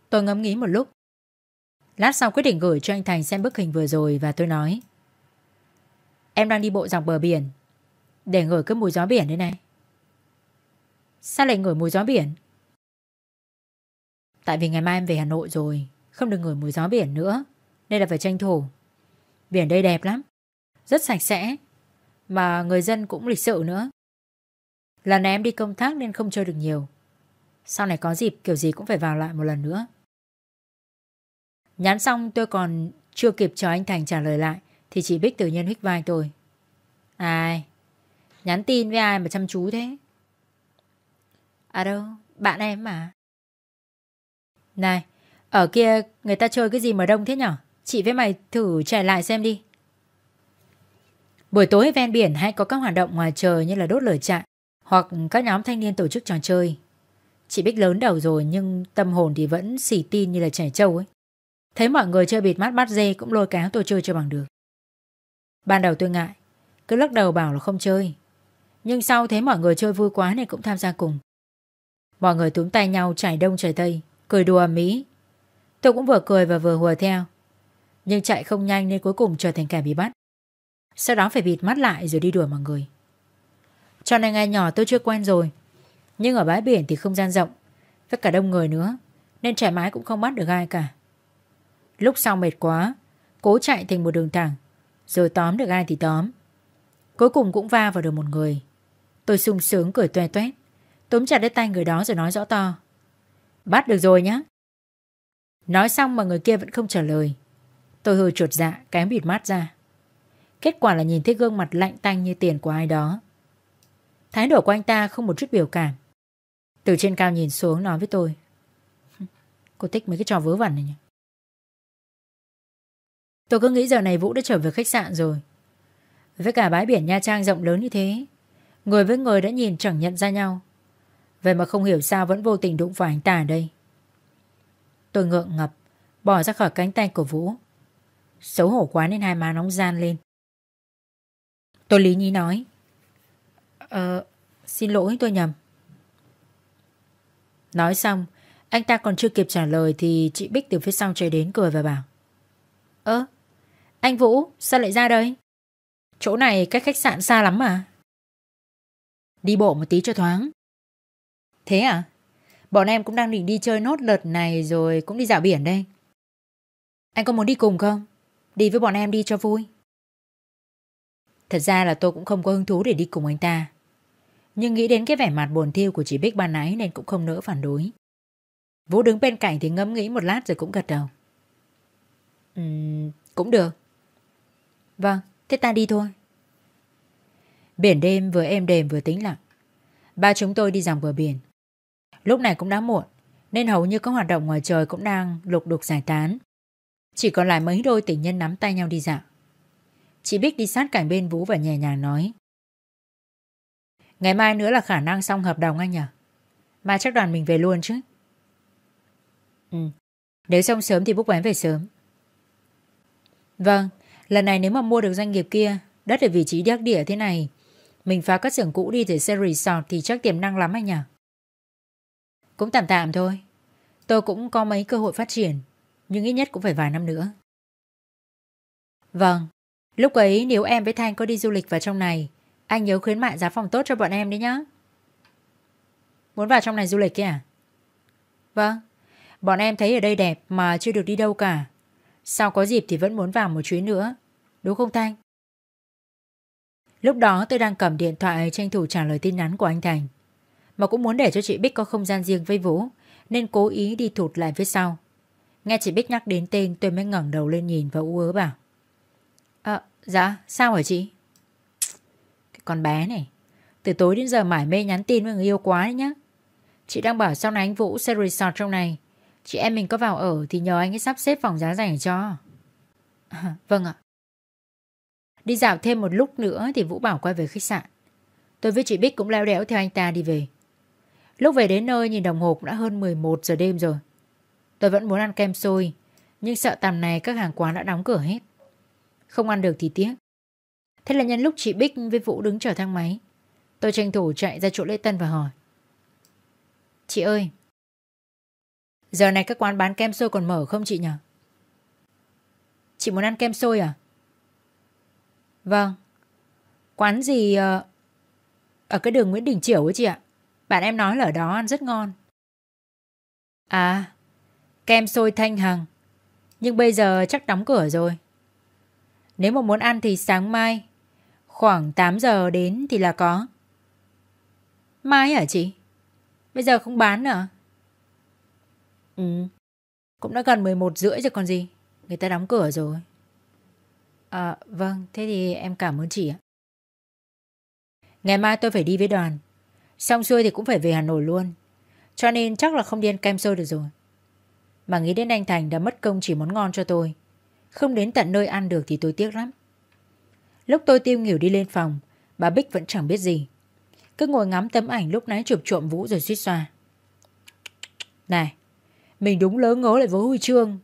Tôi ngẫm nghĩ một lúc Lát sau quyết định gửi cho anh Thành xem bức hình vừa rồi và tôi nói Em đang đi bộ dọc bờ biển Để ngửi cái mùi gió biển đây này Sao lại ngửi mùi gió biển? Tại vì ngày mai em về Hà Nội rồi Không được ngửi mùi gió biển nữa Nên là phải tranh thủ Biển đây đẹp lắm Rất sạch sẽ Mà người dân cũng lịch sự nữa Lần này em đi công tác nên không chơi được nhiều Sau này có dịp kiểu gì cũng phải vào lại một lần nữa Nhắn xong tôi còn chưa kịp cho anh Thành trả lời lại Thì chị Bích tự nhiên hít vai tôi Ai? Nhắn tin với ai mà chăm chú thế? À đâu, bạn em mà Này, ở kia người ta chơi cái gì mà đông thế nhở? Chị với mày thử chạy lại xem đi Buổi tối ven biển hay có các hoạt động ngoài trời như là đốt lửa trại hoặc các nhóm thanh niên tổ chức trò chơi. Chị Bích lớn đầu rồi nhưng tâm hồn thì vẫn xì tin như là trẻ trâu ấy. Thấy mọi người chơi bịt mắt bắt dê cũng lôi kéo tôi chơi cho bằng được. Ban đầu tôi ngại, cứ lắc đầu bảo là không chơi. Nhưng sau thấy mọi người chơi vui quá nên cũng tham gia cùng. Mọi người túm tay nhau chảy đông chảy tây, cười đùa mỹ. Tôi cũng vừa cười và vừa hùa theo. Nhưng chạy không nhanh nên cuối cùng trở thành kẻ bị bắt. Sau đó phải bịt mắt lại rồi đi đuổi mọi người. Cho nên ngay nhỏ tôi chưa quen rồi. Nhưng ở bãi biển thì không gian rộng, tất cả đông người nữa, nên trẻ mái cũng không bắt được ai cả. Lúc sau mệt quá, cố chạy thành một đường thẳng, rồi tóm được ai thì tóm. Cuối cùng cũng va vào được một người. Tôi sung sướng cười toe toét, túm chặt lấy tay người đó rồi nói rõ to. Bắt được rồi nhá. Nói xong mà người kia vẫn không trả lời. Tôi hơi chuột dạ, kém bịt mắt ra. Kết quả là nhìn thấy gương mặt lạnh tanh như tiền của ai đó. Thái độ của anh ta không một chút biểu cảm. Từ trên cao nhìn xuống nói với tôi. [LAUGHS] Cô thích mấy cái trò vớ vẩn này nhỉ? Tôi cứ nghĩ giờ này Vũ đã trở về khách sạn rồi Với cả bãi biển Nha Trang rộng lớn như thế Người với người đã nhìn chẳng nhận ra nhau Vậy mà không hiểu sao vẫn vô tình đụng phải anh ta ở đây Tôi ngượng ngập Bỏ ra khỏi cánh tay của Vũ Xấu hổ quá nên hai má nóng gian lên Tôi lý nhí nói Ờ Xin lỗi tôi nhầm Nói xong Anh ta còn chưa kịp trả lời Thì chị Bích từ phía sau chạy đến cười và bảo Ơ anh Vũ, sao lại ra đây? Chỗ này cách khách sạn xa lắm mà. Đi bộ một tí cho thoáng. Thế à? Bọn em cũng đang định đi chơi nốt lượt này rồi cũng đi dạo biển đây. Anh có muốn đi cùng không? Đi với bọn em đi cho vui. Thật ra là tôi cũng không có hứng thú để đi cùng anh ta. Nhưng nghĩ đến cái vẻ mặt buồn thiêu của chị Bích ban nãy nên cũng không nỡ phản đối. Vũ đứng bên cạnh thì ngẫm nghĩ một lát rồi cũng gật đầu. Ừm, cũng được. Vâng, thế ta đi thôi. Biển đêm vừa êm đềm vừa tĩnh lặng. Ba chúng tôi đi dòng bờ biển. Lúc này cũng đã muộn, nên hầu như các hoạt động ngoài trời cũng đang lục đục giải tán. Chỉ còn lại mấy đôi tình nhân nắm tay nhau đi dạo. Chị Bích đi sát cạnh bên Vũ và nhẹ nhàng nói. Ngày mai nữa là khả năng xong hợp đồng anh nhỉ? Mà chắc đoàn mình về luôn chứ. Ừ, nếu xong sớm thì búc bán về sớm. Vâng, Lần này nếu mà mua được doanh nghiệp kia, đất ở vị trí đắc địa thế này, mình phá các xưởng cũ đi để xây resort thì chắc tiềm năng lắm anh nhỉ? Cũng tạm tạm thôi. Tôi cũng có mấy cơ hội phát triển, nhưng ít nhất cũng phải vài năm nữa. Vâng, lúc ấy nếu em với Thanh có đi du lịch vào trong này, anh nhớ khuyến mại giá phòng tốt cho bọn em đấy nhá. Muốn vào trong này du lịch kia à? Vâng, bọn em thấy ở đây đẹp mà chưa được đi đâu cả. Sau có dịp thì vẫn muốn vào một chuyến nữa Đúng không Thanh? Lúc đó tôi đang cầm điện thoại tranh thủ trả lời tin nhắn của anh Thành Mà cũng muốn để cho chị Bích có không gian riêng với Vũ Nên cố ý đi thụt lại phía sau Nghe chị Bích nhắc đến tên tôi mới ngẩng đầu lên nhìn và u ớ bảo Ờ, dạ, sao hả chị? Cái con bé này Từ tối đến giờ mải mê nhắn tin với người yêu quá đấy nhá Chị đang bảo sau này anh Vũ sẽ resort trong này Chị em mình có vào ở thì nhờ anh ấy sắp xếp phòng giá rẻ cho. [LAUGHS] vâng ạ. Đi dạo thêm một lúc nữa thì Vũ Bảo quay về khách sạn. Tôi với chị Bích cũng leo đẽo theo anh ta đi về. Lúc về đến nơi nhìn đồng hồ cũng đã hơn 11 giờ đêm rồi. Tôi vẫn muốn ăn kem xôi, nhưng sợ tầm này các hàng quán đã đóng cửa hết. Không ăn được thì tiếc. Thế là nhân lúc chị Bích với Vũ đứng chờ thang máy, tôi tranh thủ chạy ra chỗ lễ tân và hỏi. Chị ơi, Giờ này các quán bán kem sôi còn mở không chị nhỉ? Chị muốn ăn kem sôi à? Vâng. Quán gì ờ, ở cái đường Nguyễn Đình Chiểu ấy chị ạ? Bạn em nói là ở đó ăn rất ngon. À, kem sôi thanh hằng. Nhưng bây giờ chắc đóng cửa rồi. Nếu mà muốn ăn thì sáng mai khoảng 8 giờ đến thì là có. Mai hả chị? Bây giờ không bán à? Ừ, cũng đã gần 11 rưỡi rồi còn gì. Người ta đóng cửa rồi. À, vâng, thế thì em cảm ơn chị ạ. Ngày mai tôi phải đi với đoàn. Xong xuôi thì cũng phải về Hà Nội luôn. Cho nên chắc là không đi ăn kem sôi được rồi. Mà nghĩ đến anh Thành đã mất công chỉ món ngon cho tôi. Không đến tận nơi ăn được thì tôi tiếc lắm. Lúc tôi tiêu nghỉu đi lên phòng, bà Bích vẫn chẳng biết gì. Cứ ngồi ngắm tấm ảnh lúc nãy chụp trộm Vũ rồi suýt xoa. Này, mình đúng lớn ngớ lại với Huy Trương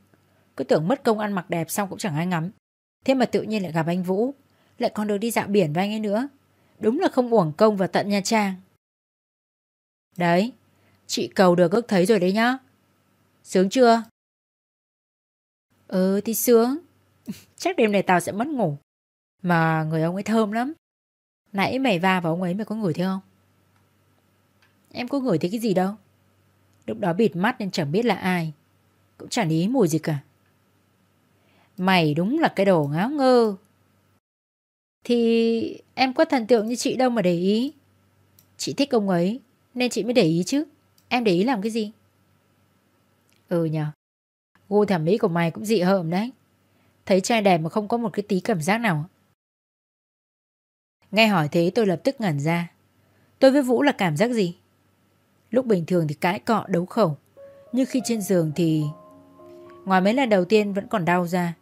Cứ tưởng mất công ăn mặc đẹp xong cũng chẳng ai ngắm Thế mà tự nhiên lại gặp anh Vũ Lại còn được đi dạo biển với anh ấy nữa Đúng là không uổng công và tận Nha Trang Đấy Chị cầu được ước thấy rồi đấy nhá Sướng chưa Ừ thì sướng [LAUGHS] Chắc đêm này tao sẽ mất ngủ Mà người ông ấy thơm lắm Nãy mày va vào ông ấy mày có ngửi thấy không Em có ngửi thấy cái gì đâu Lúc đó bịt mắt nên chẳng biết là ai Cũng chẳng ý mùi gì cả Mày đúng là cái đồ ngáo ngơ Thì em có thần tượng như chị đâu mà để ý Chị thích ông ấy Nên chị mới để ý chứ Em để ý làm cái gì Ừ nhờ Gu thẩm mỹ của mày cũng dị hợm đấy Thấy trai đẹp mà không có một cái tí cảm giác nào Nghe hỏi thế tôi lập tức ngẩn ra Tôi với Vũ là cảm giác gì Lúc bình thường thì cãi cọ đấu khẩu Nhưng khi trên giường thì Ngoài mấy lần đầu tiên vẫn còn đau ra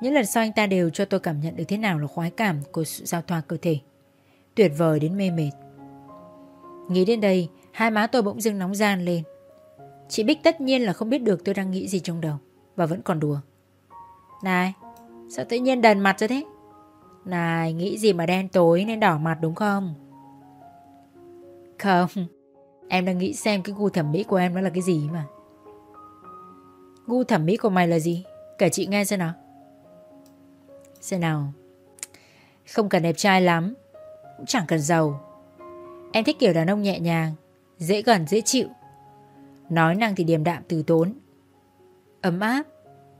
Những lần sau anh ta đều cho tôi cảm nhận được thế nào là khoái cảm của sự giao thoa cơ thể Tuyệt vời đến mê mệt Nghĩ đến đây Hai má tôi bỗng dưng nóng gian lên Chị Bích tất nhiên là không biết được tôi đang nghĩ gì trong đầu Và vẫn còn đùa Này Sao tự nhiên đần mặt ra thế Này nghĩ gì mà đen tối nên đỏ mặt đúng không Không Em đang nghĩ xem cái gu thẩm mỹ của em nó là cái gì mà Gu thẩm mỹ của mày là gì? Kể chị nghe xem nào Xem nào Không cần đẹp trai lắm Cũng chẳng cần giàu Em thích kiểu đàn ông nhẹ nhàng Dễ gần dễ chịu Nói năng thì điềm đạm từ tốn Ấm áp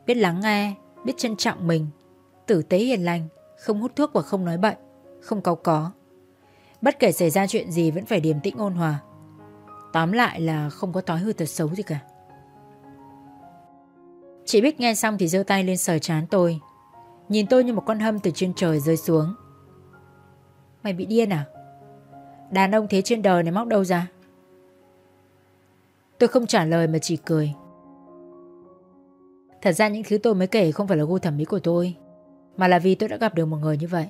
Biết lắng nghe Biết trân trọng mình Tử tế hiền lành Không hút thuốc và không nói bệnh, Không cáu có Bất kể xảy ra chuyện gì vẫn phải điềm tĩnh ôn hòa Tóm lại là không có tói hư tật xấu gì cả Chị Bích nghe xong thì giơ tay lên sờ chán tôi Nhìn tôi như một con hâm từ trên trời rơi xuống Mày bị điên à? Đàn ông thế trên đời này móc đâu ra? Tôi không trả lời mà chỉ cười Thật ra những thứ tôi mới kể không phải là gu thẩm mỹ của tôi Mà là vì tôi đã gặp được một người như vậy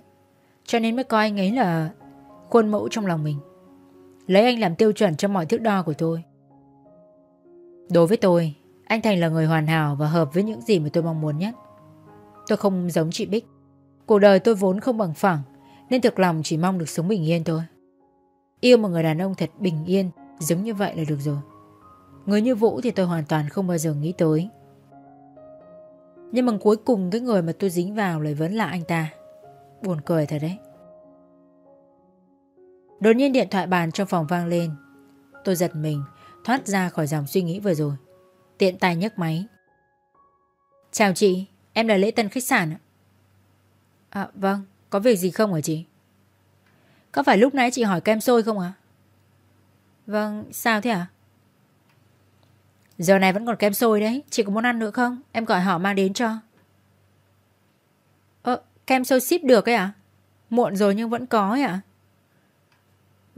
Cho nên mới coi anh ấy là khuôn mẫu trong lòng mình Lấy anh làm tiêu chuẩn cho mọi thước đo của tôi Đối với tôi Anh Thành là người hoàn hảo và hợp với những gì mà tôi mong muốn nhất Tôi không giống chị Bích Cuộc đời tôi vốn không bằng phẳng Nên thực lòng chỉ mong được sống bình yên thôi Yêu một người đàn ông thật bình yên Giống như vậy là được rồi Người như Vũ thì tôi hoàn toàn không bao giờ nghĩ tới Nhưng mà cuối cùng cái người mà tôi dính vào lại vẫn là anh ta Buồn cười thật đấy Đột nhiên điện thoại bàn trong phòng vang lên Tôi giật mình Thoát ra khỏi dòng suy nghĩ vừa rồi Tiện tay nhấc máy Chào chị Em là lễ tân khách sạn ạ À vâng Có việc gì không hả chị Có phải lúc nãy chị hỏi kem sôi không ạ Vâng sao thế ạ Giờ này vẫn còn kem sôi đấy Chị có muốn ăn nữa không Em gọi họ mang đến cho Ờ kem sôi ship được ấy ạ Muộn rồi nhưng vẫn có ấy ạ à?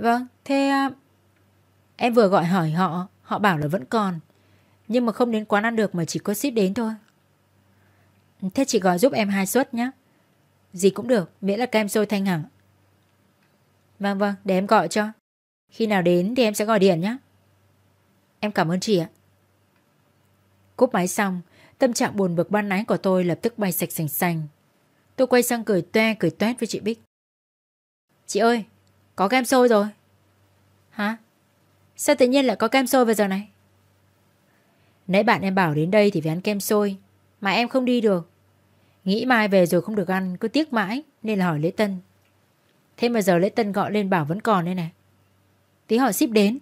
Vâng, thế à, em vừa gọi hỏi họ, họ bảo là vẫn còn. Nhưng mà không đến quán ăn được mà chỉ có ship đến thôi. Thế chị gọi giúp em hai suất nhé. Gì cũng được, miễn là kem sôi thanh hẳn. Vâng vâng, để em gọi cho. Khi nào đến thì em sẽ gọi điện nhé. Em cảm ơn chị ạ. Cúp máy xong, tâm trạng buồn bực ban nãy của tôi lập tức bay sạch sành sành. Tôi quay sang cười toe cười toét với chị Bích. Chị ơi, có kem sôi rồi Hả Sao tự nhiên lại có kem sôi vào giờ này Nãy bạn em bảo đến đây thì phải ăn kem sôi Mà em không đi được Nghĩ mai về rồi không được ăn Cứ tiếc mãi nên là hỏi lễ tân Thế mà giờ lễ tân gọi lên bảo vẫn còn đây này Tí hỏi ship đến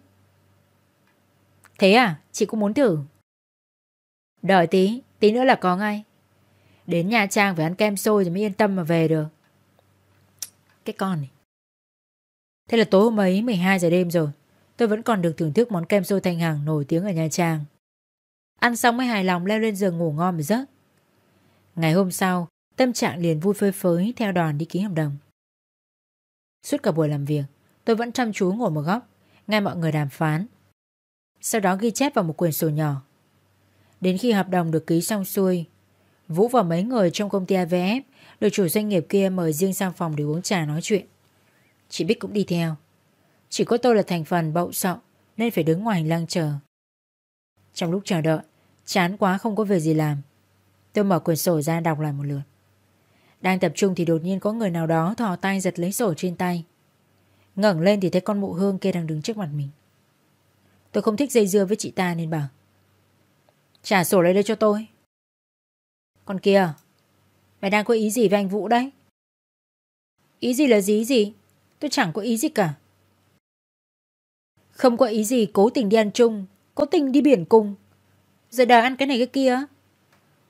Thế à Chị cũng muốn thử Đợi tí Tí nữa là có ngay Đến Nha Trang phải ăn kem sôi rồi mới yên tâm mà về được Cái con này Thế là tối hôm ấy 12 giờ đêm rồi Tôi vẫn còn được thưởng thức món kem xôi thanh hằng nổi tiếng ở Nha Trang Ăn xong mới hài lòng leo lên giường ngủ ngon một giấc Ngày hôm sau Tâm trạng liền vui phơi phới theo đoàn đi ký hợp đồng Suốt cả buổi làm việc Tôi vẫn chăm chú ngồi một góc Nghe mọi người đàm phán Sau đó ghi chép vào một quyển sổ nhỏ Đến khi hợp đồng được ký xong xuôi Vũ và mấy người trong công ty AVF được chủ doanh nghiệp kia mời riêng sang phòng để uống trà nói chuyện. Chị Bích cũng đi theo Chỉ có tôi là thành phần bậu sọ Nên phải đứng ngoài hành lang chờ Trong lúc chờ đợi Chán quá không có việc gì làm Tôi mở quyển sổ ra đọc lại một lượt Đang tập trung thì đột nhiên có người nào đó Thò tay giật lấy sổ trên tay ngẩng lên thì thấy con mụ hương kia đang đứng trước mặt mình Tôi không thích dây dưa với chị ta nên bảo Trả sổ lấy đây cho tôi Con kia Mày đang có ý gì với anh Vũ đấy Ý gì là gì gì Tôi chẳng có ý gì cả. Không có ý gì cố tình đi ăn chung, cố tình đi biển cùng. Giờ đòi ăn cái này cái kia.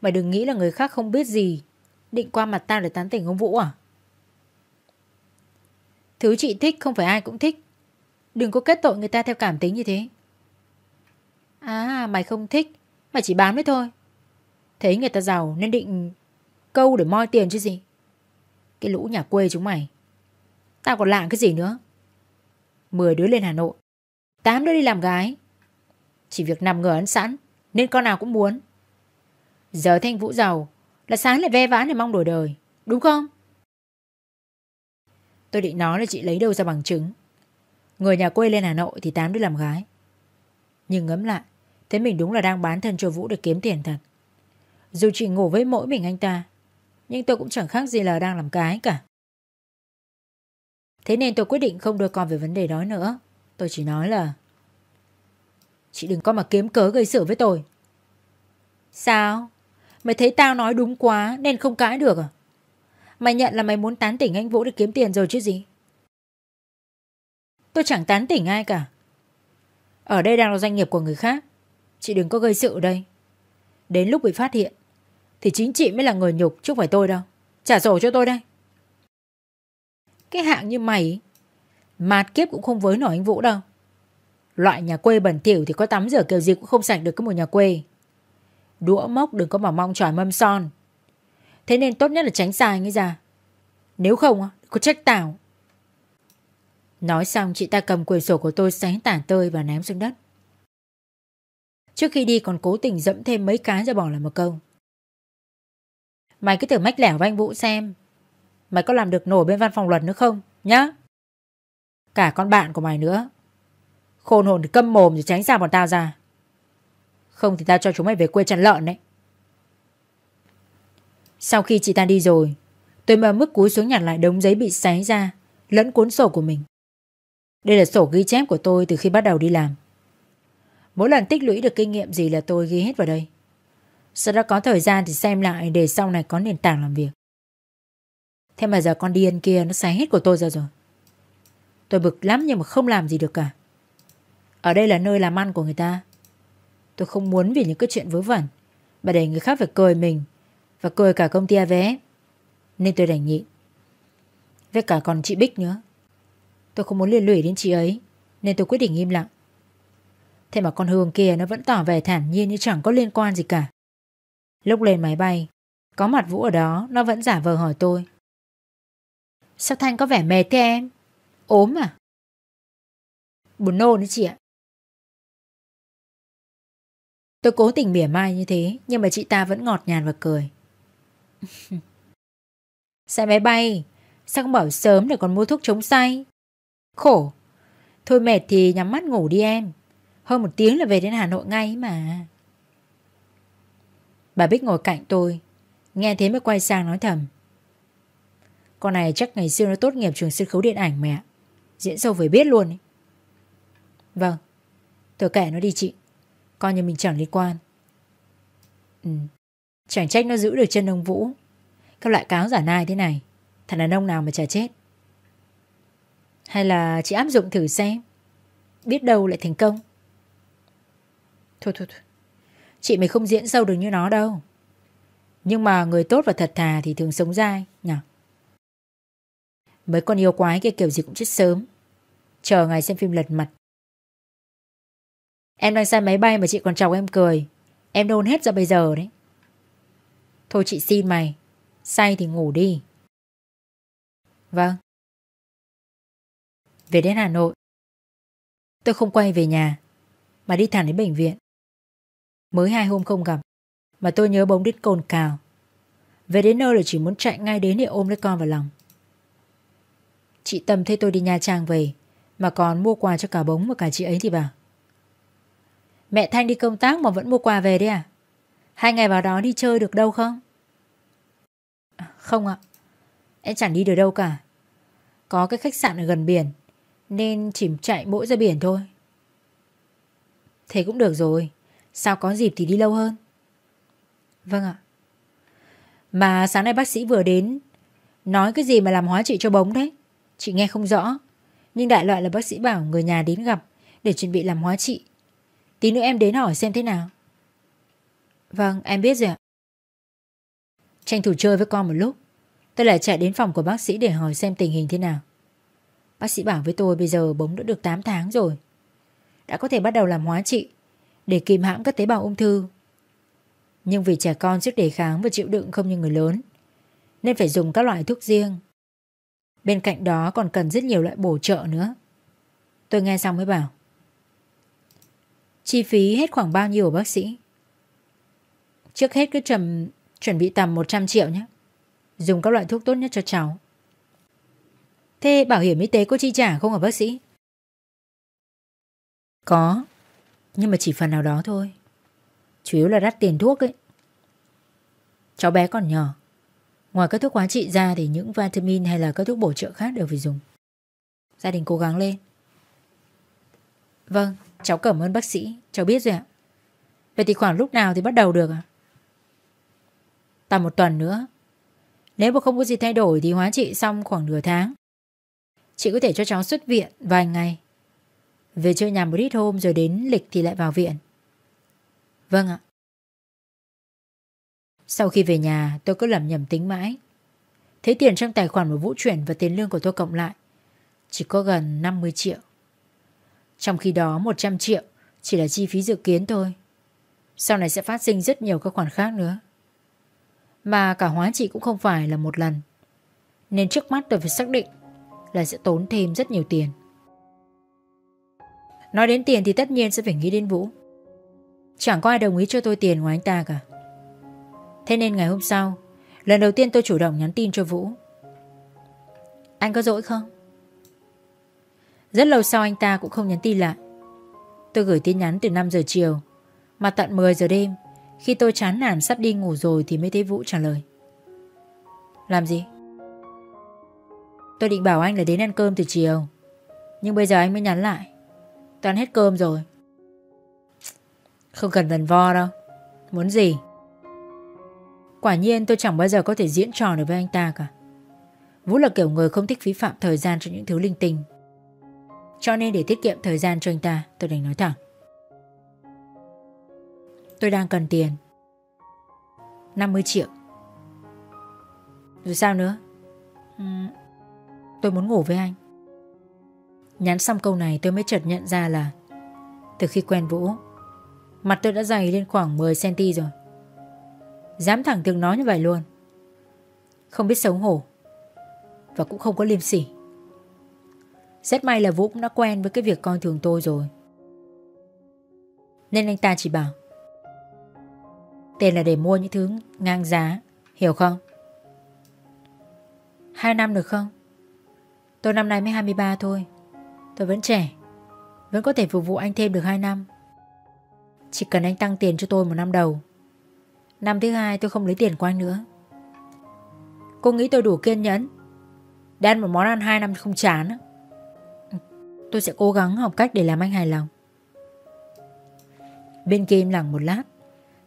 Mày đừng nghĩ là người khác không biết gì. Định qua mặt tao để tán tỉnh ông Vũ à? Thứ chị thích không phải ai cũng thích. Đừng có kết tội người ta theo cảm tính như thế. À, mày không thích. Mày chỉ bán đấy thôi. Thấy người ta giàu nên định câu để moi tiền chứ gì. Cái lũ nhà quê chúng mày. Tao còn làm cái gì nữa Mười đứa lên Hà Nội Tám đứa đi làm gái Chỉ việc nằm ngửa ăn sẵn Nên con nào cũng muốn Giờ thanh vũ giàu Là sáng lại ve vãn để mong đổi đời Đúng không Tôi định nói là chị lấy đâu ra bằng chứng Người nhà quê lên Hà Nội thì tám đứa làm gái Nhưng ngấm lại Thế mình đúng là đang bán thân cho Vũ để kiếm tiền thật Dù chỉ ngủ với mỗi mình anh ta Nhưng tôi cũng chẳng khác gì là đang làm cái cả Thế nên tôi quyết định không đưa con về vấn đề đó nữa. Tôi chỉ nói là Chị đừng có mà kiếm cớ gây sự với tôi. Sao? Mày thấy tao nói đúng quá nên không cãi được à? Mày nhận là mày muốn tán tỉnh anh Vũ để kiếm tiền rồi chứ gì? Tôi chẳng tán tỉnh ai cả. Ở đây đang là doanh nghiệp của người khác. Chị đừng có gây sự ở đây. Đến lúc bị phát hiện thì chính chị mới là người nhục chứ không phải tôi đâu. Trả sổ cho tôi đây. Cái hạng như mày Mạt kiếp cũng không với nổi anh Vũ đâu Loại nhà quê bẩn thỉu thì có tắm rửa kiểu gì cũng không sạch được cái một nhà quê Đũa mốc đừng có mà mong tròi mâm son Thế nên tốt nhất là tránh xa anh ấy ra Nếu không có trách tao Nói xong chị ta cầm quyển sổ của tôi xé tản tơi và ném xuống đất Trước khi đi còn cố tình dẫm thêm mấy cái rồi bỏ lại một câu Mày cứ thử mách lẻo với anh Vũ xem Mày có làm được nổi bên văn phòng luật nữa không? Nhá. Cả con bạn của mày nữa. Khôn hồn thì câm mồm để tránh xa bọn tao ra. Không thì tao cho chúng mày về quê chăn lợn đấy. Sau khi chị ta đi rồi, tôi mở mức cúi xuống nhặt lại đống giấy bị xé ra, lẫn cuốn sổ của mình. Đây là sổ ghi chép của tôi từ khi bắt đầu đi làm. Mỗi lần tích lũy được kinh nghiệm gì là tôi ghi hết vào đây. Sau đó có thời gian thì xem lại để sau này có nền tảng làm việc. Thế mà giờ con điên kia nó xài hết của tôi ra rồi Tôi bực lắm nhưng mà không làm gì được cả Ở đây là nơi làm ăn của người ta Tôi không muốn vì những cái chuyện vớ vẩn Mà để người khác phải cười mình Và cười cả công ty vé Nên tôi đành nhịn Với cả còn chị Bích nữa Tôi không muốn liên lụy đến chị ấy Nên tôi quyết định im lặng Thế mà con Hương kia nó vẫn tỏ vẻ thản nhiên như chẳng có liên quan gì cả Lúc lên máy bay Có mặt Vũ ở đó Nó vẫn giả vờ hỏi tôi Sao Thanh có vẻ mệt thế em? Ốm à? Buồn nôn đấy chị ạ. Tôi cố tình mỉa mai như thế Nhưng mà chị ta vẫn ngọt nhàn và cười [LAUGHS] Xe máy bay Sao không bảo sớm để còn mua thuốc chống say Khổ Thôi mệt thì nhắm mắt ngủ đi em Hơn một tiếng là về đến Hà Nội ngay mà Bà Bích ngồi cạnh tôi Nghe thế mới quay sang nói thầm con này chắc ngày xưa nó tốt nghiệp trường sân khấu điện ảnh mẹ Diễn sâu về biết luôn ấy. Vâng Tôi kể nó đi chị Coi như mình chẳng liên quan Ừ Chẳng trách nó giữ được chân ông Vũ Các loại cáo giả nai thế này Thằng đàn ông nào mà chả chết Hay là chị áp dụng thử xem Biết đâu lại thành công Thôi thôi thôi Chị mày không diễn sâu được như nó đâu Nhưng mà người tốt và thật thà thì thường sống dai nhỉ Mấy con yêu quái kia kiểu gì cũng chết sớm Chờ ngày xem phim lật mặt Em đang sai máy bay mà chị còn chọc em cười Em đôn hết ra bây giờ đấy Thôi chị xin mày Say thì ngủ đi Vâng Về đến Hà Nội Tôi không quay về nhà Mà đi thẳng đến bệnh viện Mới hai hôm không gặp Mà tôi nhớ bóng đít cồn cào Về đến nơi là chỉ muốn chạy ngay đến để ôm lấy con vào lòng Chị Tâm thấy tôi đi Nha Trang về Mà còn mua quà cho cả bống và cả chị ấy thì bảo Mẹ Thanh đi công tác mà vẫn mua quà về đấy à Hai ngày vào đó đi chơi được đâu không à, Không ạ Em chẳng đi được đâu cả Có cái khách sạn ở gần biển Nên chỉ chạy mỗi ra biển thôi Thế cũng được rồi Sao có dịp thì đi lâu hơn Vâng ạ Mà sáng nay bác sĩ vừa đến Nói cái gì mà làm hóa trị cho bống đấy Chị nghe không rõ Nhưng đại loại là bác sĩ bảo người nhà đến gặp Để chuẩn bị làm hóa trị Tí nữa em đến hỏi xem thế nào Vâng em biết rồi ạ Tranh thủ chơi với con một lúc Tôi lại chạy đến phòng của bác sĩ để hỏi xem tình hình thế nào Bác sĩ bảo với tôi bây giờ bống đã được 8 tháng rồi Đã có thể bắt đầu làm hóa trị Để kìm hãm các tế bào ung thư Nhưng vì trẻ con sức đề kháng và chịu đựng không như người lớn Nên phải dùng các loại thuốc riêng Bên cạnh đó còn cần rất nhiều loại bổ trợ nữa. Tôi nghe xong mới bảo. Chi phí hết khoảng bao nhiêu bác sĩ? Trước hết cứ trầm, chuẩn bị tầm 100 triệu nhé. Dùng các loại thuốc tốt nhất cho cháu. Thế bảo hiểm y tế có chi trả không hả bác sĩ? Có, nhưng mà chỉ phần nào đó thôi. Chủ yếu là đắt tiền thuốc ấy. Cháu bé còn nhỏ, Ngoài các thuốc hóa trị ra thì những vitamin hay là các thuốc bổ trợ khác đều phải dùng. Gia đình cố gắng lên. Vâng, cháu cảm ơn bác sĩ, cháu biết rồi ạ. Vậy thì khoảng lúc nào thì bắt đầu được ạ? À? Tầm một tuần nữa. Nếu mà không có gì thay đổi thì hóa trị xong khoảng nửa tháng. Chị có thể cho cháu xuất viện vài ngày. Về chơi nhà một ít hôm rồi đến lịch thì lại vào viện. Vâng ạ. Sau khi về nhà tôi cứ lầm nhầm tính mãi. Thế tiền trong tài khoản của Vũ chuyển và tiền lương của tôi cộng lại chỉ có gần 50 triệu. Trong khi đó 100 triệu chỉ là chi phí dự kiến thôi. Sau này sẽ phát sinh rất nhiều các khoản khác nữa. Mà cả hóa trị cũng không phải là một lần. Nên trước mắt tôi phải xác định là sẽ tốn thêm rất nhiều tiền. Nói đến tiền thì tất nhiên sẽ phải nghĩ đến Vũ. Chẳng có ai đồng ý cho tôi tiền ngoài anh ta cả. Thế nên ngày hôm sau Lần đầu tiên tôi chủ động nhắn tin cho Vũ Anh có dỗi không? Rất lâu sau anh ta cũng không nhắn tin lại Tôi gửi tin nhắn từ 5 giờ chiều Mà tận 10 giờ đêm Khi tôi chán nản sắp đi ngủ rồi Thì mới thấy Vũ trả lời Làm gì? Tôi định bảo anh là đến ăn cơm từ chiều Nhưng bây giờ anh mới nhắn lại Tôi ăn hết cơm rồi Không cần vần vo đâu Muốn gì Quả nhiên tôi chẳng bao giờ có thể diễn trò được với anh ta cả Vũ là kiểu người không thích phí phạm thời gian cho những thứ linh tinh Cho nên để tiết kiệm thời gian cho anh ta Tôi đành nói thẳng Tôi đang cần tiền 50 triệu Rồi sao nữa Tôi muốn ngủ với anh Nhắn xong câu này tôi mới chợt nhận ra là Từ khi quen Vũ Mặt tôi đã dày lên khoảng 10cm rồi Dám thẳng thừng nói như vậy luôn Không biết xấu hổ Và cũng không có liêm sỉ Rất may là Vũ cũng đã quen với cái việc coi thường tôi rồi Nên anh ta chỉ bảo Tiền là để mua những thứ ngang giá Hiểu không? Hai năm được không? Tôi năm nay mới 23 thôi Tôi vẫn trẻ Vẫn có thể phục vụ anh thêm được 2 năm Chỉ cần anh tăng tiền cho tôi một năm đầu Năm thứ hai tôi không lấy tiền của anh nữa Cô nghĩ tôi đủ kiên nhẫn Để ăn một món ăn hai năm không chán Tôi sẽ cố gắng học cách để làm anh hài lòng Bên kia im lặng một lát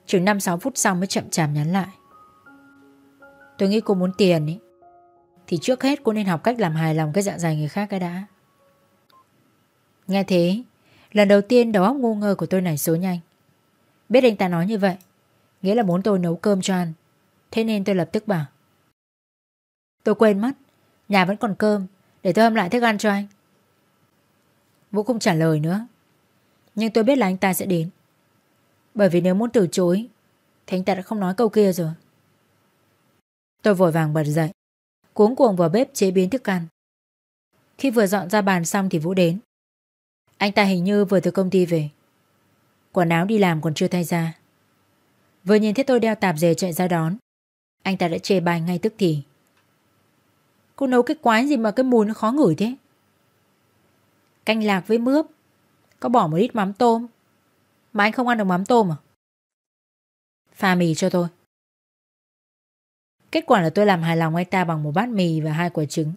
Chừng 5-6 phút sau mới chậm chạp nhắn lại Tôi nghĩ cô muốn tiền ý Thì trước hết cô nên học cách làm hài lòng cái dạ dày người khác cái đã Nghe thế Lần đầu tiên đầu óc ngu ngơ của tôi nảy số nhanh Biết anh ta nói như vậy Nghĩa là muốn tôi nấu cơm cho ăn Thế nên tôi lập tức bảo Tôi quên mất Nhà vẫn còn cơm Để tôi hâm lại thức ăn cho anh Vũ không trả lời nữa Nhưng tôi biết là anh ta sẽ đến Bởi vì nếu muốn từ chối Thì anh ta đã không nói câu kia rồi Tôi vội vàng bật dậy Cuống cuồng vào bếp chế biến thức ăn Khi vừa dọn ra bàn xong thì Vũ đến Anh ta hình như vừa từ công ty về Quần áo đi làm còn chưa thay ra Vừa nhìn thấy tôi đeo tạp dề chạy ra đón Anh ta đã chê bài ngay tức thì Cô nấu cái quái gì mà cái mùi nó khó ngửi thế Canh lạc với mướp Có bỏ một ít mắm tôm Mà anh không ăn được mắm tôm à Pha mì cho tôi Kết quả là tôi làm hài lòng anh ta bằng một bát mì và hai quả trứng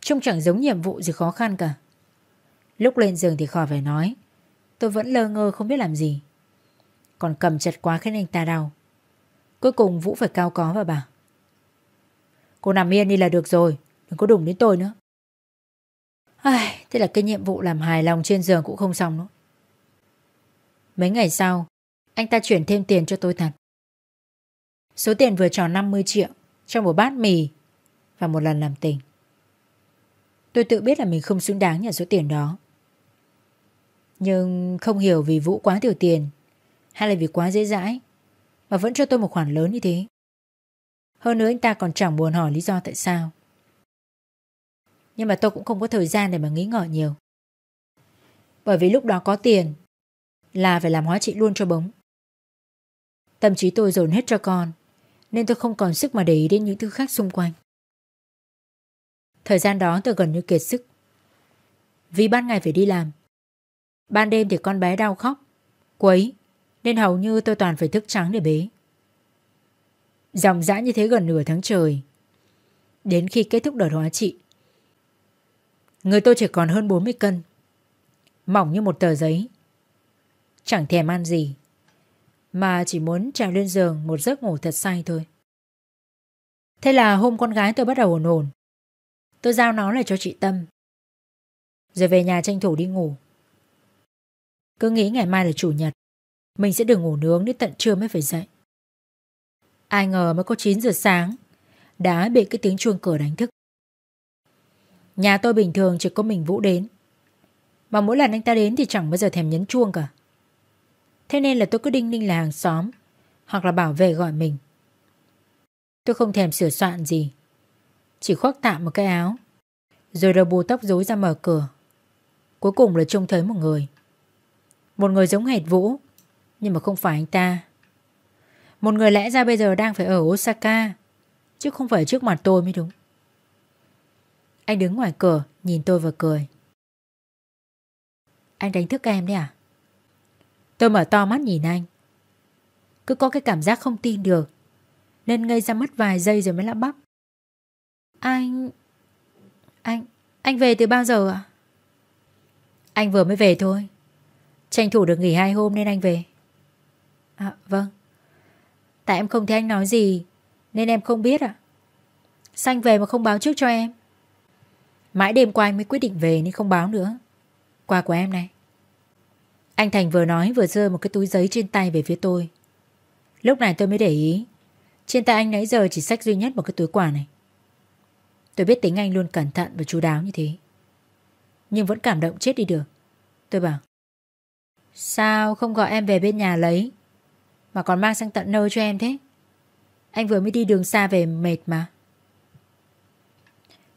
Trông chẳng giống nhiệm vụ gì khó khăn cả Lúc lên giường thì khỏi phải nói Tôi vẫn lơ ngơ không biết làm gì còn cầm chặt quá khiến anh ta đau Cuối cùng Vũ phải cao có và bảo Cô nằm yên đi là được rồi Đừng có đụng đến tôi nữa Ai, Thế là cái nhiệm vụ làm hài lòng trên giường cũng không xong nữa Mấy ngày sau Anh ta chuyển thêm tiền cho tôi thật Số tiền vừa tròn 50 triệu Cho một bát mì Và một lần làm tình Tôi tự biết là mình không xứng đáng nhận số tiền đó Nhưng không hiểu vì Vũ quá tiểu tiền hay là vì quá dễ dãi Mà vẫn cho tôi một khoản lớn như thế Hơn nữa anh ta còn chẳng buồn hỏi lý do tại sao Nhưng mà tôi cũng không có thời gian để mà nghĩ ngợi nhiều Bởi vì lúc đó có tiền Là phải làm hóa trị luôn cho bóng Tâm trí tôi dồn hết cho con Nên tôi không còn sức mà để ý đến những thứ khác xung quanh Thời gian đó tôi gần như kiệt sức Vì ban ngày phải đi làm Ban đêm thì con bé đau khóc Quấy nên hầu như tôi toàn phải thức trắng để bế. Dòng dã như thế gần nửa tháng trời. Đến khi kết thúc đợt hóa trị, người tôi chỉ còn hơn 40 cân, mỏng như một tờ giấy. Chẳng thèm ăn gì, mà chỉ muốn trèo lên giường một giấc ngủ thật say thôi. Thế là hôm con gái tôi bắt đầu ổn ổn, tôi giao nó lại cho chị Tâm. Rồi về nhà tranh thủ đi ngủ. Cứ nghĩ ngày mai là chủ nhật. Mình sẽ được ngủ nướng đến tận trưa mới phải dậy Ai ngờ mới có 9 giờ sáng Đã bị cái tiếng chuông cửa đánh thức Nhà tôi bình thường chỉ có mình Vũ đến Mà mỗi lần anh ta đến thì chẳng bao giờ thèm nhấn chuông cả Thế nên là tôi cứ đinh ninh là hàng xóm Hoặc là bảo vệ gọi mình Tôi không thèm sửa soạn gì Chỉ khoác tạm một cái áo Rồi đầu bù tóc rối ra mở cửa Cuối cùng là trông thấy một người Một người giống hệt Vũ nhưng mà không phải anh ta Một người lẽ ra bây giờ đang phải ở Osaka Chứ không phải trước mặt tôi mới đúng Anh đứng ngoài cửa Nhìn tôi và cười Anh đánh thức em đấy à Tôi mở to mắt nhìn anh Cứ có cái cảm giác không tin được Nên ngây ra mất vài giây rồi mới lắp bắp Anh Anh Anh về từ bao giờ ạ Anh vừa mới về thôi Tranh thủ được nghỉ hai hôm nên anh về À, vâng. Tại em không thấy anh nói gì, nên em không biết ạ. À? Xanh về mà không báo trước cho em. Mãi đêm qua anh mới quyết định về nên không báo nữa. Quà của em này. Anh Thành vừa nói vừa rơi một cái túi giấy trên tay về phía tôi. Lúc này tôi mới để ý. Trên tay anh nãy giờ chỉ sách duy nhất một cái túi quà này. Tôi biết tính anh luôn cẩn thận và chú đáo như thế. Nhưng vẫn cảm động chết đi được. Tôi bảo. Sao không gọi em về bên nhà lấy? Mà còn mang sang tận nơi cho em thế Anh vừa mới đi đường xa về mệt mà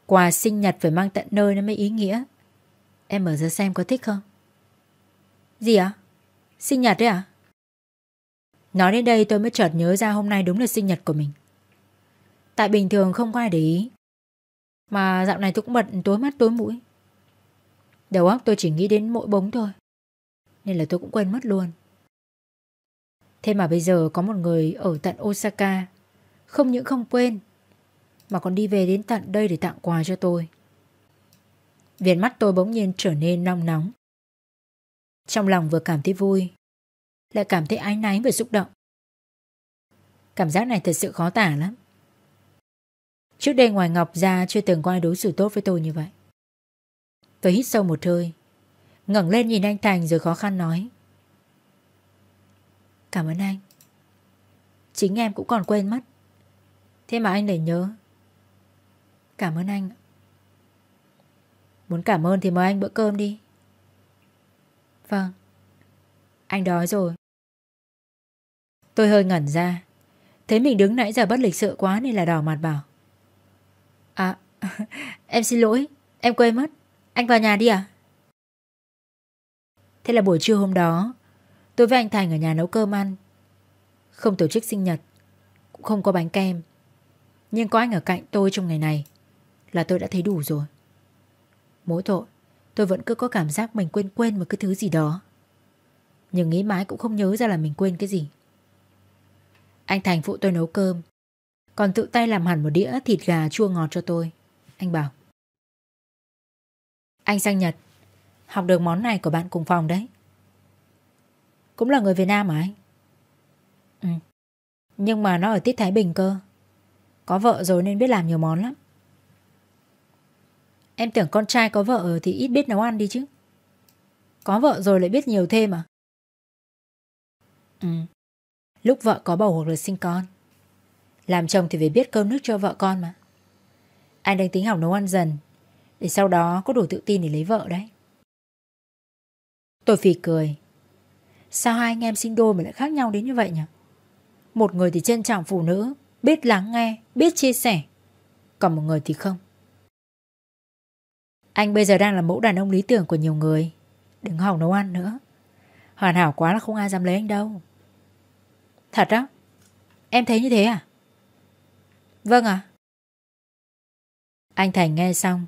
Quà sinh nhật phải mang tận nơi nó mới ý nghĩa Em mở ra xem có thích không Gì ạ? À? Sinh nhật đấy à? Nói đến đây tôi mới chợt nhớ ra hôm nay đúng là sinh nhật của mình Tại bình thường không có ai để ý Mà dạo này tôi cũng bận tối mắt tối mũi Đầu óc tôi chỉ nghĩ đến mỗi bóng thôi Nên là tôi cũng quên mất luôn Thế mà bây giờ có một người ở tận Osaka Không những không quên Mà còn đi về đến tận đây để tặng quà cho tôi Viền mắt tôi bỗng nhiên trở nên nong nóng Trong lòng vừa cảm thấy vui Lại cảm thấy ái náy và xúc động Cảm giác này thật sự khó tả lắm Trước đây ngoài Ngọc ra chưa từng có ai đối xử tốt với tôi như vậy Tôi hít sâu một hơi ngẩng lên nhìn anh Thành rồi khó khăn nói Cảm ơn anh Chính em cũng còn quên mất Thế mà anh để nhớ Cảm ơn anh Muốn cảm ơn thì mời anh bữa cơm đi Vâng Anh đói rồi Tôi hơi ngẩn ra Thấy mình đứng nãy giờ bất lịch sự quá nên là đỏ mặt bảo À [LAUGHS] Em xin lỗi Em quên mất Anh vào nhà đi à Thế là buổi trưa hôm đó Tôi với anh Thành ở nhà nấu cơm ăn Không tổ chức sinh nhật Cũng không có bánh kem Nhưng có anh ở cạnh tôi trong ngày này Là tôi đã thấy đủ rồi Mỗi tội Tôi vẫn cứ có cảm giác mình quên quên một cái thứ gì đó Nhưng nghĩ mãi cũng không nhớ ra là mình quên cái gì Anh Thành phụ tôi nấu cơm Còn tự tay làm hẳn một đĩa thịt gà chua ngọt cho tôi Anh bảo Anh sang Nhật Học được món này của bạn cùng phòng đấy cũng là người Việt Nam hả anh? Ừ. Nhưng mà nó ở Tiết Thái Bình cơ. Có vợ rồi nên biết làm nhiều món lắm. Em tưởng con trai có vợ thì ít biết nấu ăn đi chứ. Có vợ rồi lại biết nhiều thêm à? Ừ. Lúc vợ có bầu hoặc là sinh con. Làm chồng thì phải biết cơm nước cho vợ con mà. Anh đang tính học nấu ăn dần. Để sau đó có đủ tự tin để lấy vợ đấy. Tôi phì cười. Sao hai anh em sinh đôi mà lại khác nhau đến như vậy nhỉ? Một người thì trân trọng phụ nữ, biết lắng nghe, biết chia sẻ. Còn một người thì không. Anh bây giờ đang là mẫu đàn ông lý tưởng của nhiều người. Đừng hỏng nấu ăn nữa. Hoàn hảo quá là không ai dám lấy anh đâu. Thật á? Em thấy như thế à? Vâng ạ. À? Anh Thành nghe xong,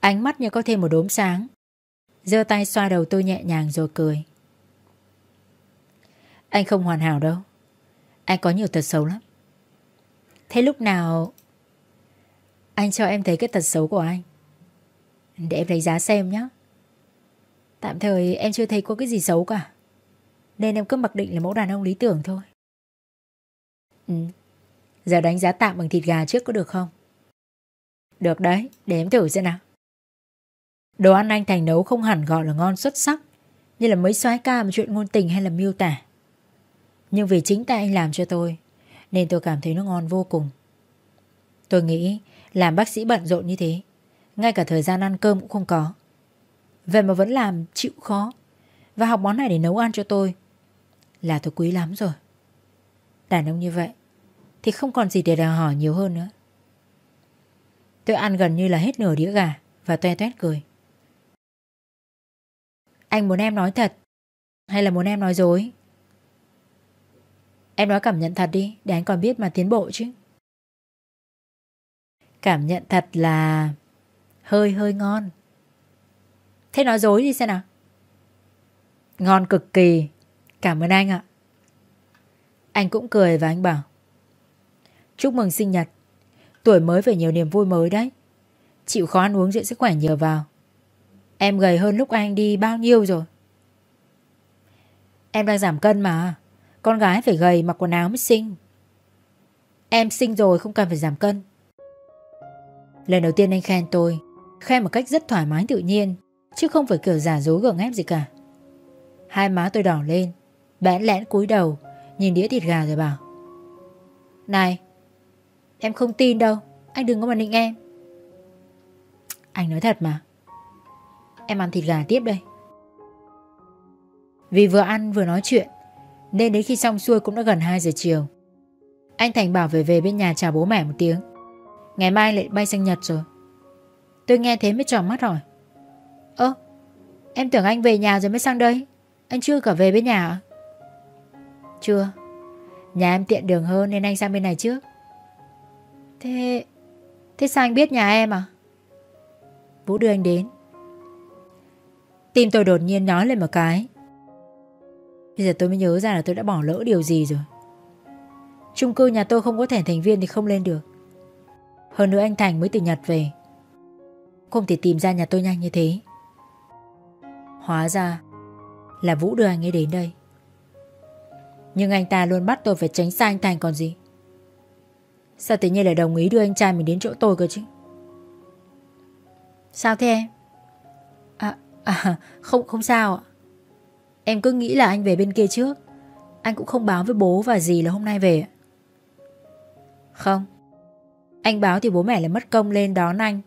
ánh mắt như có thêm một đốm sáng. giơ tay xoa đầu tôi nhẹ nhàng rồi cười. Anh không hoàn hảo đâu Anh có nhiều tật xấu lắm Thế lúc nào Anh cho em thấy cái tật xấu của anh Để em đánh giá xem nhé Tạm thời em chưa thấy có cái gì xấu cả Nên em cứ mặc định là mẫu đàn ông lý tưởng thôi Ừ Giờ đánh giá tạm bằng thịt gà trước có được không Được đấy Để em thử xem nào Đồ ăn anh Thành nấu không hẳn gọi là ngon xuất sắc Như là mấy xoái ca mà chuyện ngôn tình hay là miêu tả nhưng vì chính tay anh làm cho tôi Nên tôi cảm thấy nó ngon vô cùng Tôi nghĩ làm bác sĩ bận rộn như thế Ngay cả thời gian ăn cơm cũng không có Vậy mà vẫn làm chịu khó Và học món này để nấu ăn cho tôi Là tôi quý lắm rồi Đàn ông như vậy Thì không còn gì để đòi hỏi nhiều hơn nữa Tôi ăn gần như là hết nửa đĩa gà Và toe toét cười Anh muốn em nói thật Hay là muốn em nói dối Em nói cảm nhận thật đi Để anh còn biết mà tiến bộ chứ Cảm nhận thật là Hơi hơi ngon Thế nói dối đi xem nào Ngon cực kỳ Cảm ơn anh ạ Anh cũng cười và anh bảo Chúc mừng sinh nhật Tuổi mới về nhiều niềm vui mới đấy Chịu khó ăn uống dưỡng sức khỏe nhờ vào Em gầy hơn lúc anh đi bao nhiêu rồi Em đang giảm cân mà con gái phải gầy mặc quần áo mới xinh Em sinh rồi không cần phải giảm cân Lần đầu tiên anh khen tôi Khen một cách rất thoải mái tự nhiên Chứ không phải kiểu giả dối gượng ép gì cả Hai má tôi đỏ lên Bẽn lẽn cúi đầu Nhìn đĩa thịt gà rồi bảo Này Em không tin đâu Anh đừng có mà định em Anh nói thật mà Em ăn thịt gà tiếp đây Vì vừa ăn vừa nói chuyện nên đến khi xong xuôi cũng đã gần 2 giờ chiều Anh Thành bảo về về bên nhà chào bố mẹ một tiếng Ngày mai lại bay sang Nhật rồi Tôi nghe thế mới tròn mắt hỏi Ơ Em tưởng anh về nhà rồi mới sang đây Anh chưa cả về bên nhà à Chưa Nhà em tiện đường hơn nên anh sang bên này trước Thế Thế sao anh biết nhà em à Vũ đưa anh đến Tim tôi đột nhiên nói lên một cái Bây giờ tôi mới nhớ ra là tôi đã bỏ lỡ điều gì rồi Chung cư nhà tôi không có thẻ thành viên thì không lên được Hơn nữa anh Thành mới từ Nhật về Không thể tìm ra nhà tôi nhanh như thế Hóa ra Là Vũ đưa anh ấy đến đây Nhưng anh ta luôn bắt tôi phải tránh xa anh Thành còn gì Sao tự nhiên lại đồng ý đưa anh trai mình đến chỗ tôi cơ chứ Sao thế em? À, à không không sao ạ Em cứ nghĩ là anh về bên kia trước Anh cũng không báo với bố và dì là hôm nay về Không Anh báo thì bố mẹ lại mất công lên đón anh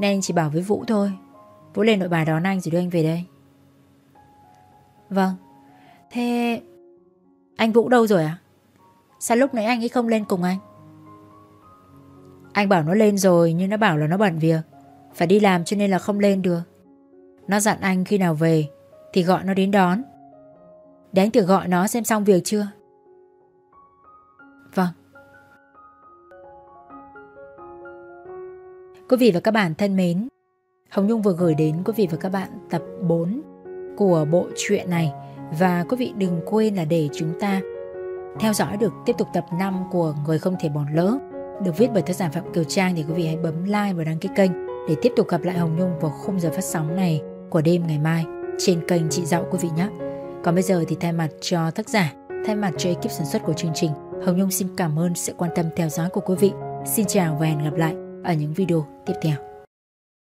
Nên anh chỉ bảo với Vũ thôi Vũ lên nội bài đón anh rồi đưa anh về đây Vâng Thế Anh Vũ đâu rồi à Sao lúc nãy anh ấy không lên cùng anh Anh bảo nó lên rồi Nhưng nó bảo là nó bận việc Phải đi làm cho nên là không lên được Nó dặn anh khi nào về thì gọi nó đến đón Để anh tự gọi nó xem xong việc chưa Vâng Quý vị và các bạn thân mến Hồng Nhung vừa gửi đến quý vị và các bạn tập 4 của bộ truyện này và quý vị đừng quên là để chúng ta theo dõi được tiếp tục tập 5 của Người Không Thể Bỏ Lỡ được viết bởi tác giả Phạm Kiều Trang thì quý vị hãy bấm like và đăng ký kênh để tiếp tục gặp lại Hồng Nhung vào khung giờ phát sóng này của đêm ngày mai trên kênh chị Dậu quý vị nhé. Còn bây giờ thì thay mặt cho tác giả, thay mặt cho ekip sản xuất của chương trình, Hồng Nhung xin cảm ơn sự quan tâm theo dõi của quý vị. Xin chào và hẹn gặp lại ở những video tiếp theo.